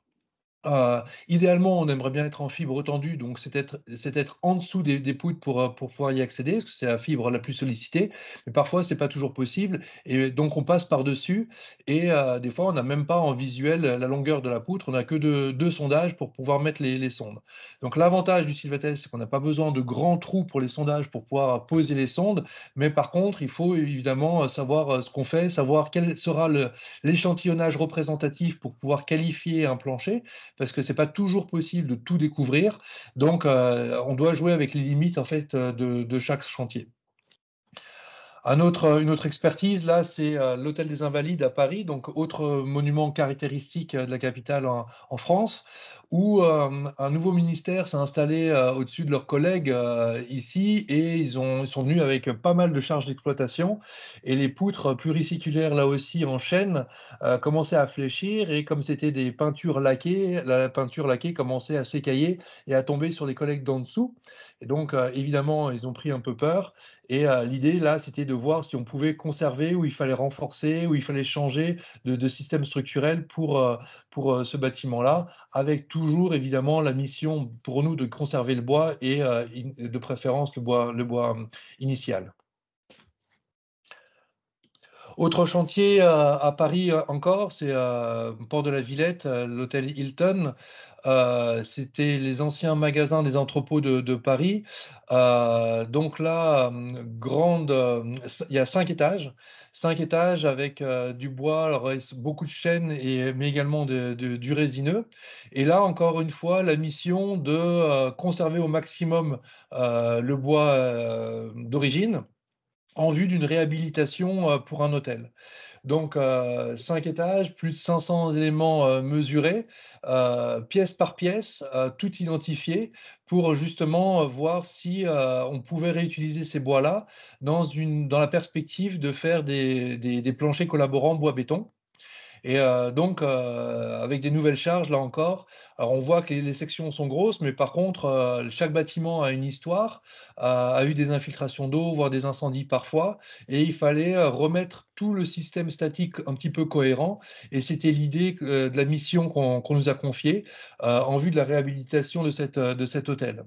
Ah, idéalement, on aimerait bien être en fibre tendue, donc c'est être, être, en dessous des, poutres pour, euh, pour, pouvoir y accéder, parce que c'est la fibre la plus sollicitée, mais parfois ce n'est pas toujours possible, et donc on passe par-dessus, et euh, des fois on n'a même pas en visuel la longueur de la poutre, on n'a que deux, deux, sondages pour pouvoir mettre les, sondes. Donc l'avantage du Sylvatel, c'est qu'on n'a pas besoin de grands trous pour les sondages pour pouvoir poser les sondes, mais par contre, il faut évidemment savoir euh, ce qu'on fait, savoir quel sera l'échantillonnage représentatif pour pouvoir qualifier un plancher parce que c'est pas toujours possible de tout découvrir. Donc, euh, on doit jouer avec les limites en fait euh, de, de chaque chantier. Un autre, une autre expertise, là, c'est euh, l'Hôtel des Invalides à Paris, donc autre euh, monument caractéristique euh, de la capitale en, France, où un nouveau ministère s'est installé au-dessus de leurs collègues ici, et ils, ont, ils sont venus avec pas mal de charges d'exploitation, et les poutres pluriciculaires, là aussi, en chêne, commençaient à fléchir, et comme c'était des peintures laquées, la peinture laquée commençait à s'écailler et à tomber sur les collègues d'en dessous. Et donc, euh, évidemment, ils ont pris un peu peur. Et euh, l'idée, là, c'était de voir si on pouvait conserver, ou il fallait renforcer, ou il fallait changer de, système structurel pour, euh, pour ce bâtiment-là, avec toujours, évidemment, la mission pour nous de conserver le bois et de préférence le bois, le bois initial. Autre chantier à Paris encore, c'est Port de la Villette, l'hôtel Hilton. Euh, c'était les anciens magasins, des entrepôts de, Paris. Euh, donc là, euh, grande, il y a cinq étages, cinq étages avec du bois, beaucoup de chênes et mais également du résineux. Et là, encore une fois, la mission de conserver au maximum le bois d'origine en vue d'une réhabilitation pour un hôtel. Donc, euh, 5 étages, plus de 500 éléments euh, mesurés, euh, pièce par pièce, euh, tout identifié, pour justement voir si on pouvait réutiliser ces bois-là dans, une, dans la perspective de faire des, des, des planchers collaborants bois-béton. Et euh, donc, euh, avec des nouvelles charges, là encore, on voit que les, sections sont grosses, mais par contre, euh, chaque bâtiment a une histoire, a eu des infiltrations d'eau, voire des incendies parfois, et il fallait remettre tout le système statique un petit peu cohérent. Et c'était l'idée de la mission qu'on nous a confiée en vue de la réhabilitation de cet hôtel.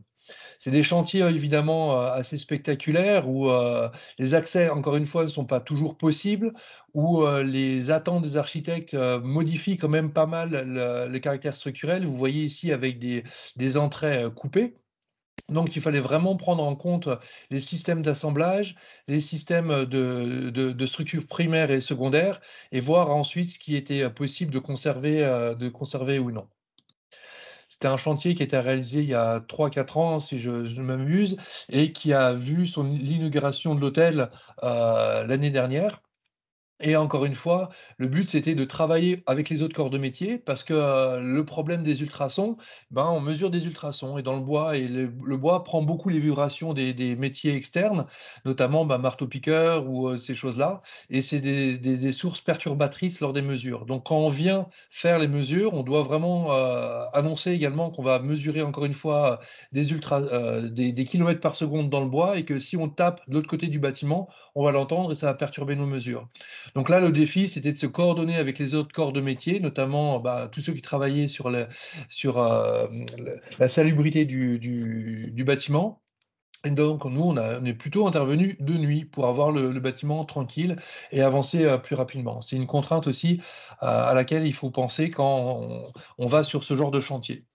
C'est des chantiers euh, évidemment euh, assez spectaculaires où euh, les accès, encore une fois, ne sont pas toujours possibles, où les attentes des architectes modifient quand même pas mal le, caractère structurel. Vous voyez ici avec des, entrées coupées. Donc, il fallait vraiment prendre en compte les systèmes d'assemblage, les systèmes de, de structures primaires et secondaires, et voir ensuite ce qui était possible de conserver, de conserver ou non. C'était un chantier qui a été réalisé il y a 3-4 ans, si je, m'amuse, et qui a vu son l'inauguration de l'hôtel euh, l'année dernière. Et encore une fois, le but, c'était de travailler avec les autres corps de métier parce que euh, le problème des ultrasons, ben, on mesure des ultrasons et dans le bois, et le, bois prend beaucoup les vibrations des, métiers externes, notamment ben, marteau-piqueur ou euh, ces choses-là. Et c'est des, sources perturbatrices lors des mesures. Donc quand on vient faire les mesures, on doit vraiment euh, annoncer également qu'on va mesurer encore une fois des, ultra, des kilomètres par seconde dans le bois et que si on tape de l'autre côté du bâtiment, on va l'entendre et ça va perturber nos mesures. Donc là, le défi, c'était de se coordonner avec les autres corps de métier, notamment bah, tous ceux qui travaillaient sur la, sur, euh, la salubrité du, bâtiment. Et donc, nous, on, est plutôt intervenu de nuit pour avoir le, bâtiment tranquille et avancer euh, plus rapidement. C'est une contrainte aussi euh, à laquelle il faut penser quand on va sur ce genre de chantier.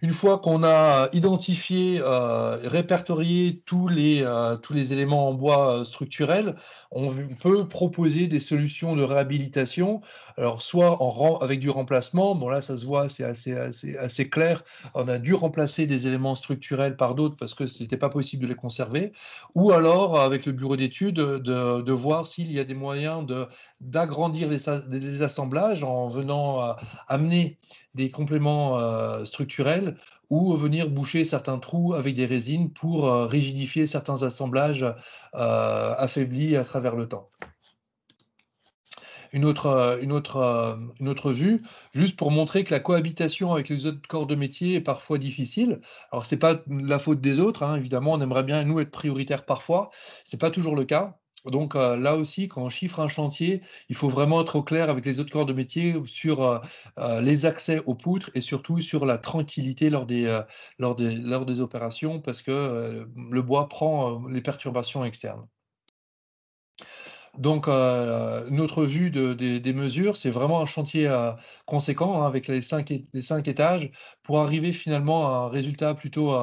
Une fois qu'on a identifié, euh, répertorié tous les, euh, tous les éléments en bois euh, structurels, on peut proposer des solutions de réhabilitation. Alors, soit en, avec du remplacement, bon là, ça se voit, c'est assez, assez, assez clair. On a dû remplacer des éléments structurels par d'autres parce que ce n'était pas possible de les conserver. Ou alors, avec le bureau d'études, de, de voir s'il y a des moyens d'agrandir les, assemblages en venant amener des compléments euh, structurels ou venir boucher certains trous avec des résines pour euh, rigidifier certains assemblages euh, affaiblis à travers le temps. Une autre, une, autre, une autre, vue, juste pour montrer que la cohabitation avec les autres corps de métier est parfois difficile. Alors, ce n'est pas la faute des autres, hein, évidemment, on aimerait bien, nous, être prioritaires parfois, ce n'est pas toujours le cas. Donc euh, là aussi, quand on chiffre un chantier, il faut vraiment être au clair avec les autres corps de métier sur euh, euh, les accès aux poutres et surtout sur la tranquillité lors des, opérations parce que le bois prend les perturbations externes. Donc, notre vue des mesures, c'est vraiment un chantier conséquent hein, avec les cinq, les cinq, étages pour arriver finalement à un résultat plutôt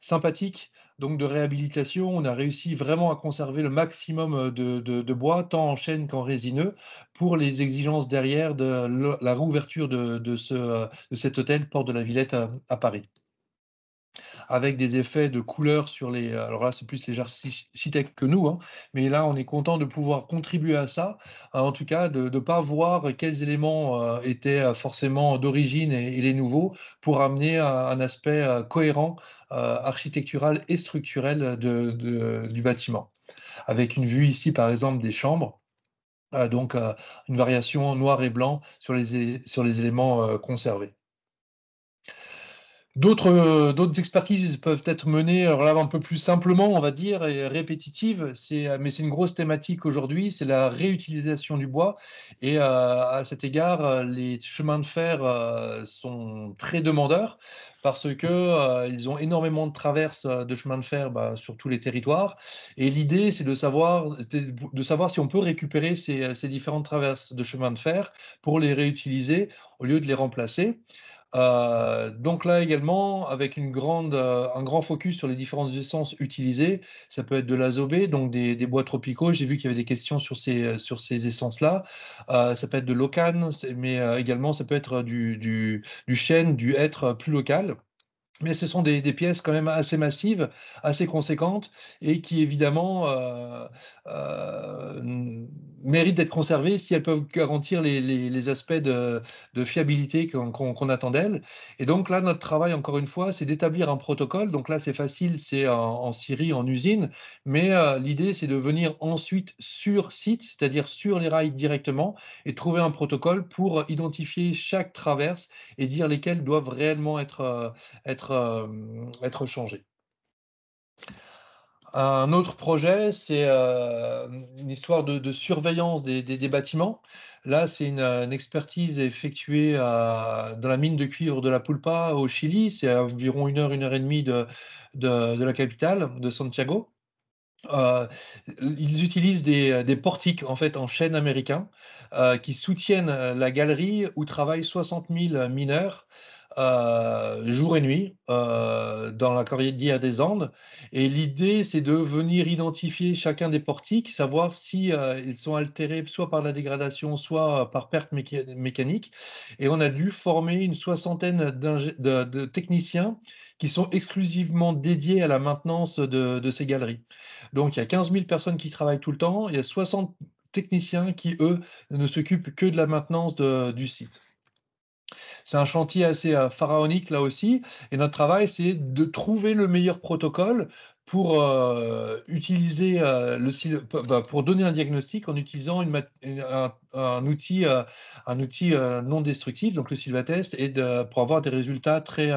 sympathique donc de réhabilitation. On a réussi vraiment à conserver le maximum euh, de, bois, tant en chêne qu'en résineux, pour les exigences derrière de la rouverture de, euh, de cet hôtel Porte de la Villette euh, à Paris avec des effets de couleurs sur les. Euh, alors là, c'est plus les architectes que nous, hein, mais là, on est content de pouvoir contribuer à ça. Hein, en tout cas, de ne pas voir quels éléments euh, étaient euh, forcément d'origine et, les nouveaux pour amener un aspect cohérent architectural et structurel du bâtiment. Avec une vue ici, par exemple, des chambres donc une variation noir et blanc sur les, sur les éléments conservés. D'autres, euh, d'autres expertises peuvent être menées, alors là un peu plus simplement, on va dire, et répétitives. C'est, euh, mais c'est une grosse thématique aujourd'hui, c'est la réutilisation du bois. Et euh, à cet égard, les chemins de fer sont très demandeurs parce que ils ont énormément de traverses de chemins de fer bah, sur tous les territoires. Et l'idée, c'est de savoir, de savoir si on peut récupérer ces, ces différentes traverses de chemins de fer pour les réutiliser au lieu de les remplacer. Euh, donc là également, avec une grande, euh, un grand focus sur les différentes essences utilisées, ça peut être de l'azobé, donc des, bois tropicaux. J'ai vu qu'il y avait des questions sur ces, euh, sur ces essences-là. ça peut être de l'ocane, mais également ça peut être du, du, du chêne, du hêtre plus local. Mais ce sont des, pièces quand même assez massives, assez conséquentes, et qui évidemment euh, euh, méritent d'être conservées si elles peuvent garantir les, aspects de, fiabilité qu'on attend d'elles. Et donc là, notre travail, encore une fois, c'est d'établir un protocole. Donc là, c'est facile, c'est en, Syrie, en usine, mais euh, l'idée, c'est de venir ensuite sur site, c'est-à-dire sur les rails directement, et trouver un protocole pour identifier chaque traverse et dire lesquelles doivent réellement être, être euh, être, changé. Un autre projet, c'est euh, une histoire de, surveillance des, bâtiments. Là, c'est une, expertise effectuée euh, dans la mine de cuivre de la Pulpa au Chili. C'est environ une heure, une heure et demie de, la capitale, de Santiago. ils utilisent des, portiques en fait en chaîne américain qui soutiennent la galerie où travaillent 60 000 mineurs. Euh, jour et nuit euh, dans la Cordillère des Andes. Et l'idée, c'est de venir identifier chacun des portiques, savoir si euh, ils sont altérés soit par la dégradation, soit par perte mécanique. Et on a dû former une soixantaine de, techniciens qui sont exclusivement dédiés à la maintenance de, ces galeries. Donc, il y a 15 000 personnes qui travaillent tout le temps. Il y a 60 techniciens qui, eux, ne s'occupent que de la maintenance du site. C'est un chantier assez euh, pharaonique là aussi. Et notre travail, c'est de trouver le meilleur protocole pour euh, utiliser euh, le bah, pour donner un diagnostic en utilisant un, outil un outil non destructif donc le Sylvatest et pour avoir des résultats très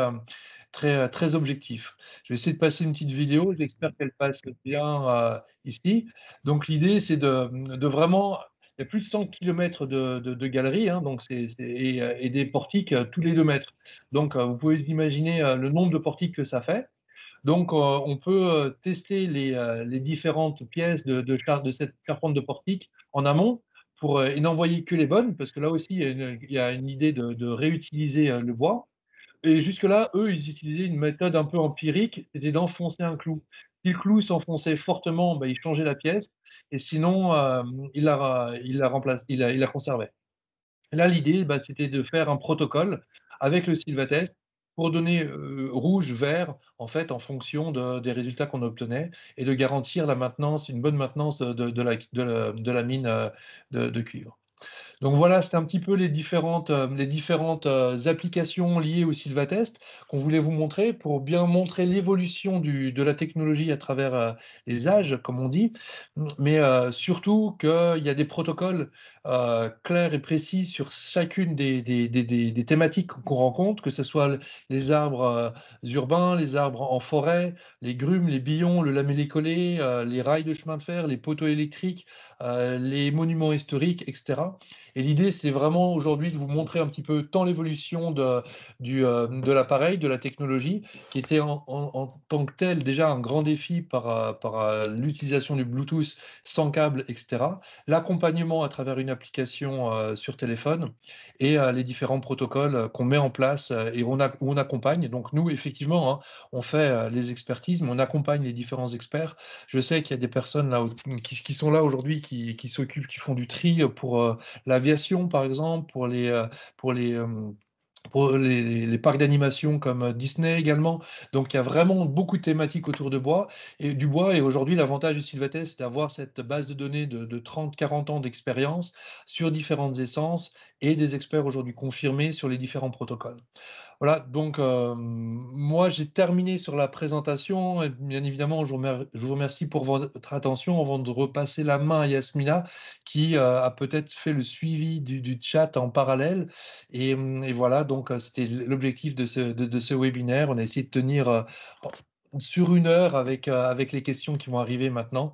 très très objectifs. Je vais essayer de passer une petite vidéo, j'espère qu'elle passe bien ici. Donc l'idée c'est de, vraiment il y a plus de 100 km de, galeries hein, donc euh, et, des portiques euh, tous les deux mètres. Donc euh, vous pouvez imaginer le nombre de portiques que ça fait. Donc on peut tester les, différentes pièces de, de cette charpente de portique en amont pour, et n'envoyer que les bonnes, parce que là aussi il y a une, y a une idée de, réutiliser le bois. Et jusque-là, eux, ils utilisaient une méthode un peu empirique, c'était d'enfoncer un clou. Si le clou s'enfonçait fortement, bah, il changeait la pièce, et sinon, euh, il, la, il, il, conservait. Là, l'idée, bah, c'était de faire un protocole avec le Sylvatest pour donner euh, rouge, vert, en fait, en fonction des résultats qu'on obtenait et de garantir la maintenance, une bonne maintenance de, la, mine euh, de, cuivre. Donc voilà, c'est un petit peu les différentes, euh, les différentes euh, applications liées au Silvatest qu'on voulait vous montrer pour bien montrer l'évolution de la technologie à travers euh, les âges, comme on dit, mais surtout qu'il y a des protocoles clairs et précis sur chacune des, des, des, thématiques qu'on rencontre, que ce soit les arbres urbains, les arbres en forêt, les grumes, les billons, le lamellé-collé, les rails de chemin de fer, les poteaux électriques, les monuments historiques, etc. Et l'idée, c'est vraiment aujourd'hui de vous montrer un petit peu tant l'évolution de, euh, de l'appareil, de la technologie, qui était en, tant que tel déjà un grand défi par, euh, par euh, l'utilisation du Bluetooth sans câble, etc. L'accompagnement à travers une application sur téléphone et les différents protocoles qu'on met en place et on où on accompagne. Donc nous, effectivement, hein, on fait les expertises, on accompagne les différents experts. Je sais qu'il y a des personnes là qui, sont là aujourd'hui qui, qui s'occupent, qui font du tri pour la Aviation, par exemple, pour les, euh, pour euh, les, les, parcs d'animation comme euh, Disney également. Donc il y a vraiment beaucoup de thématiques autour de bois et du bois. Et aujourd'hui, l'avantage du Sylvatès, c'est d'avoir cette base de données de 30-40 ans d'expérience sur différentes essences et des experts aujourd'hui confirmés sur les différents protocoles. Voilà, donc euh, moi j'ai terminé sur la présentation. Et bien évidemment, je vous remercie pour votre attention avant de repasser la main à Yasmina qui euh, a peut-être fait le suivi du, chat en parallèle. Et, voilà, donc euh, c'était l'objectif de ce, webinaire. On a essayé de tenir sur une heure avec les questions qui vont arriver maintenant.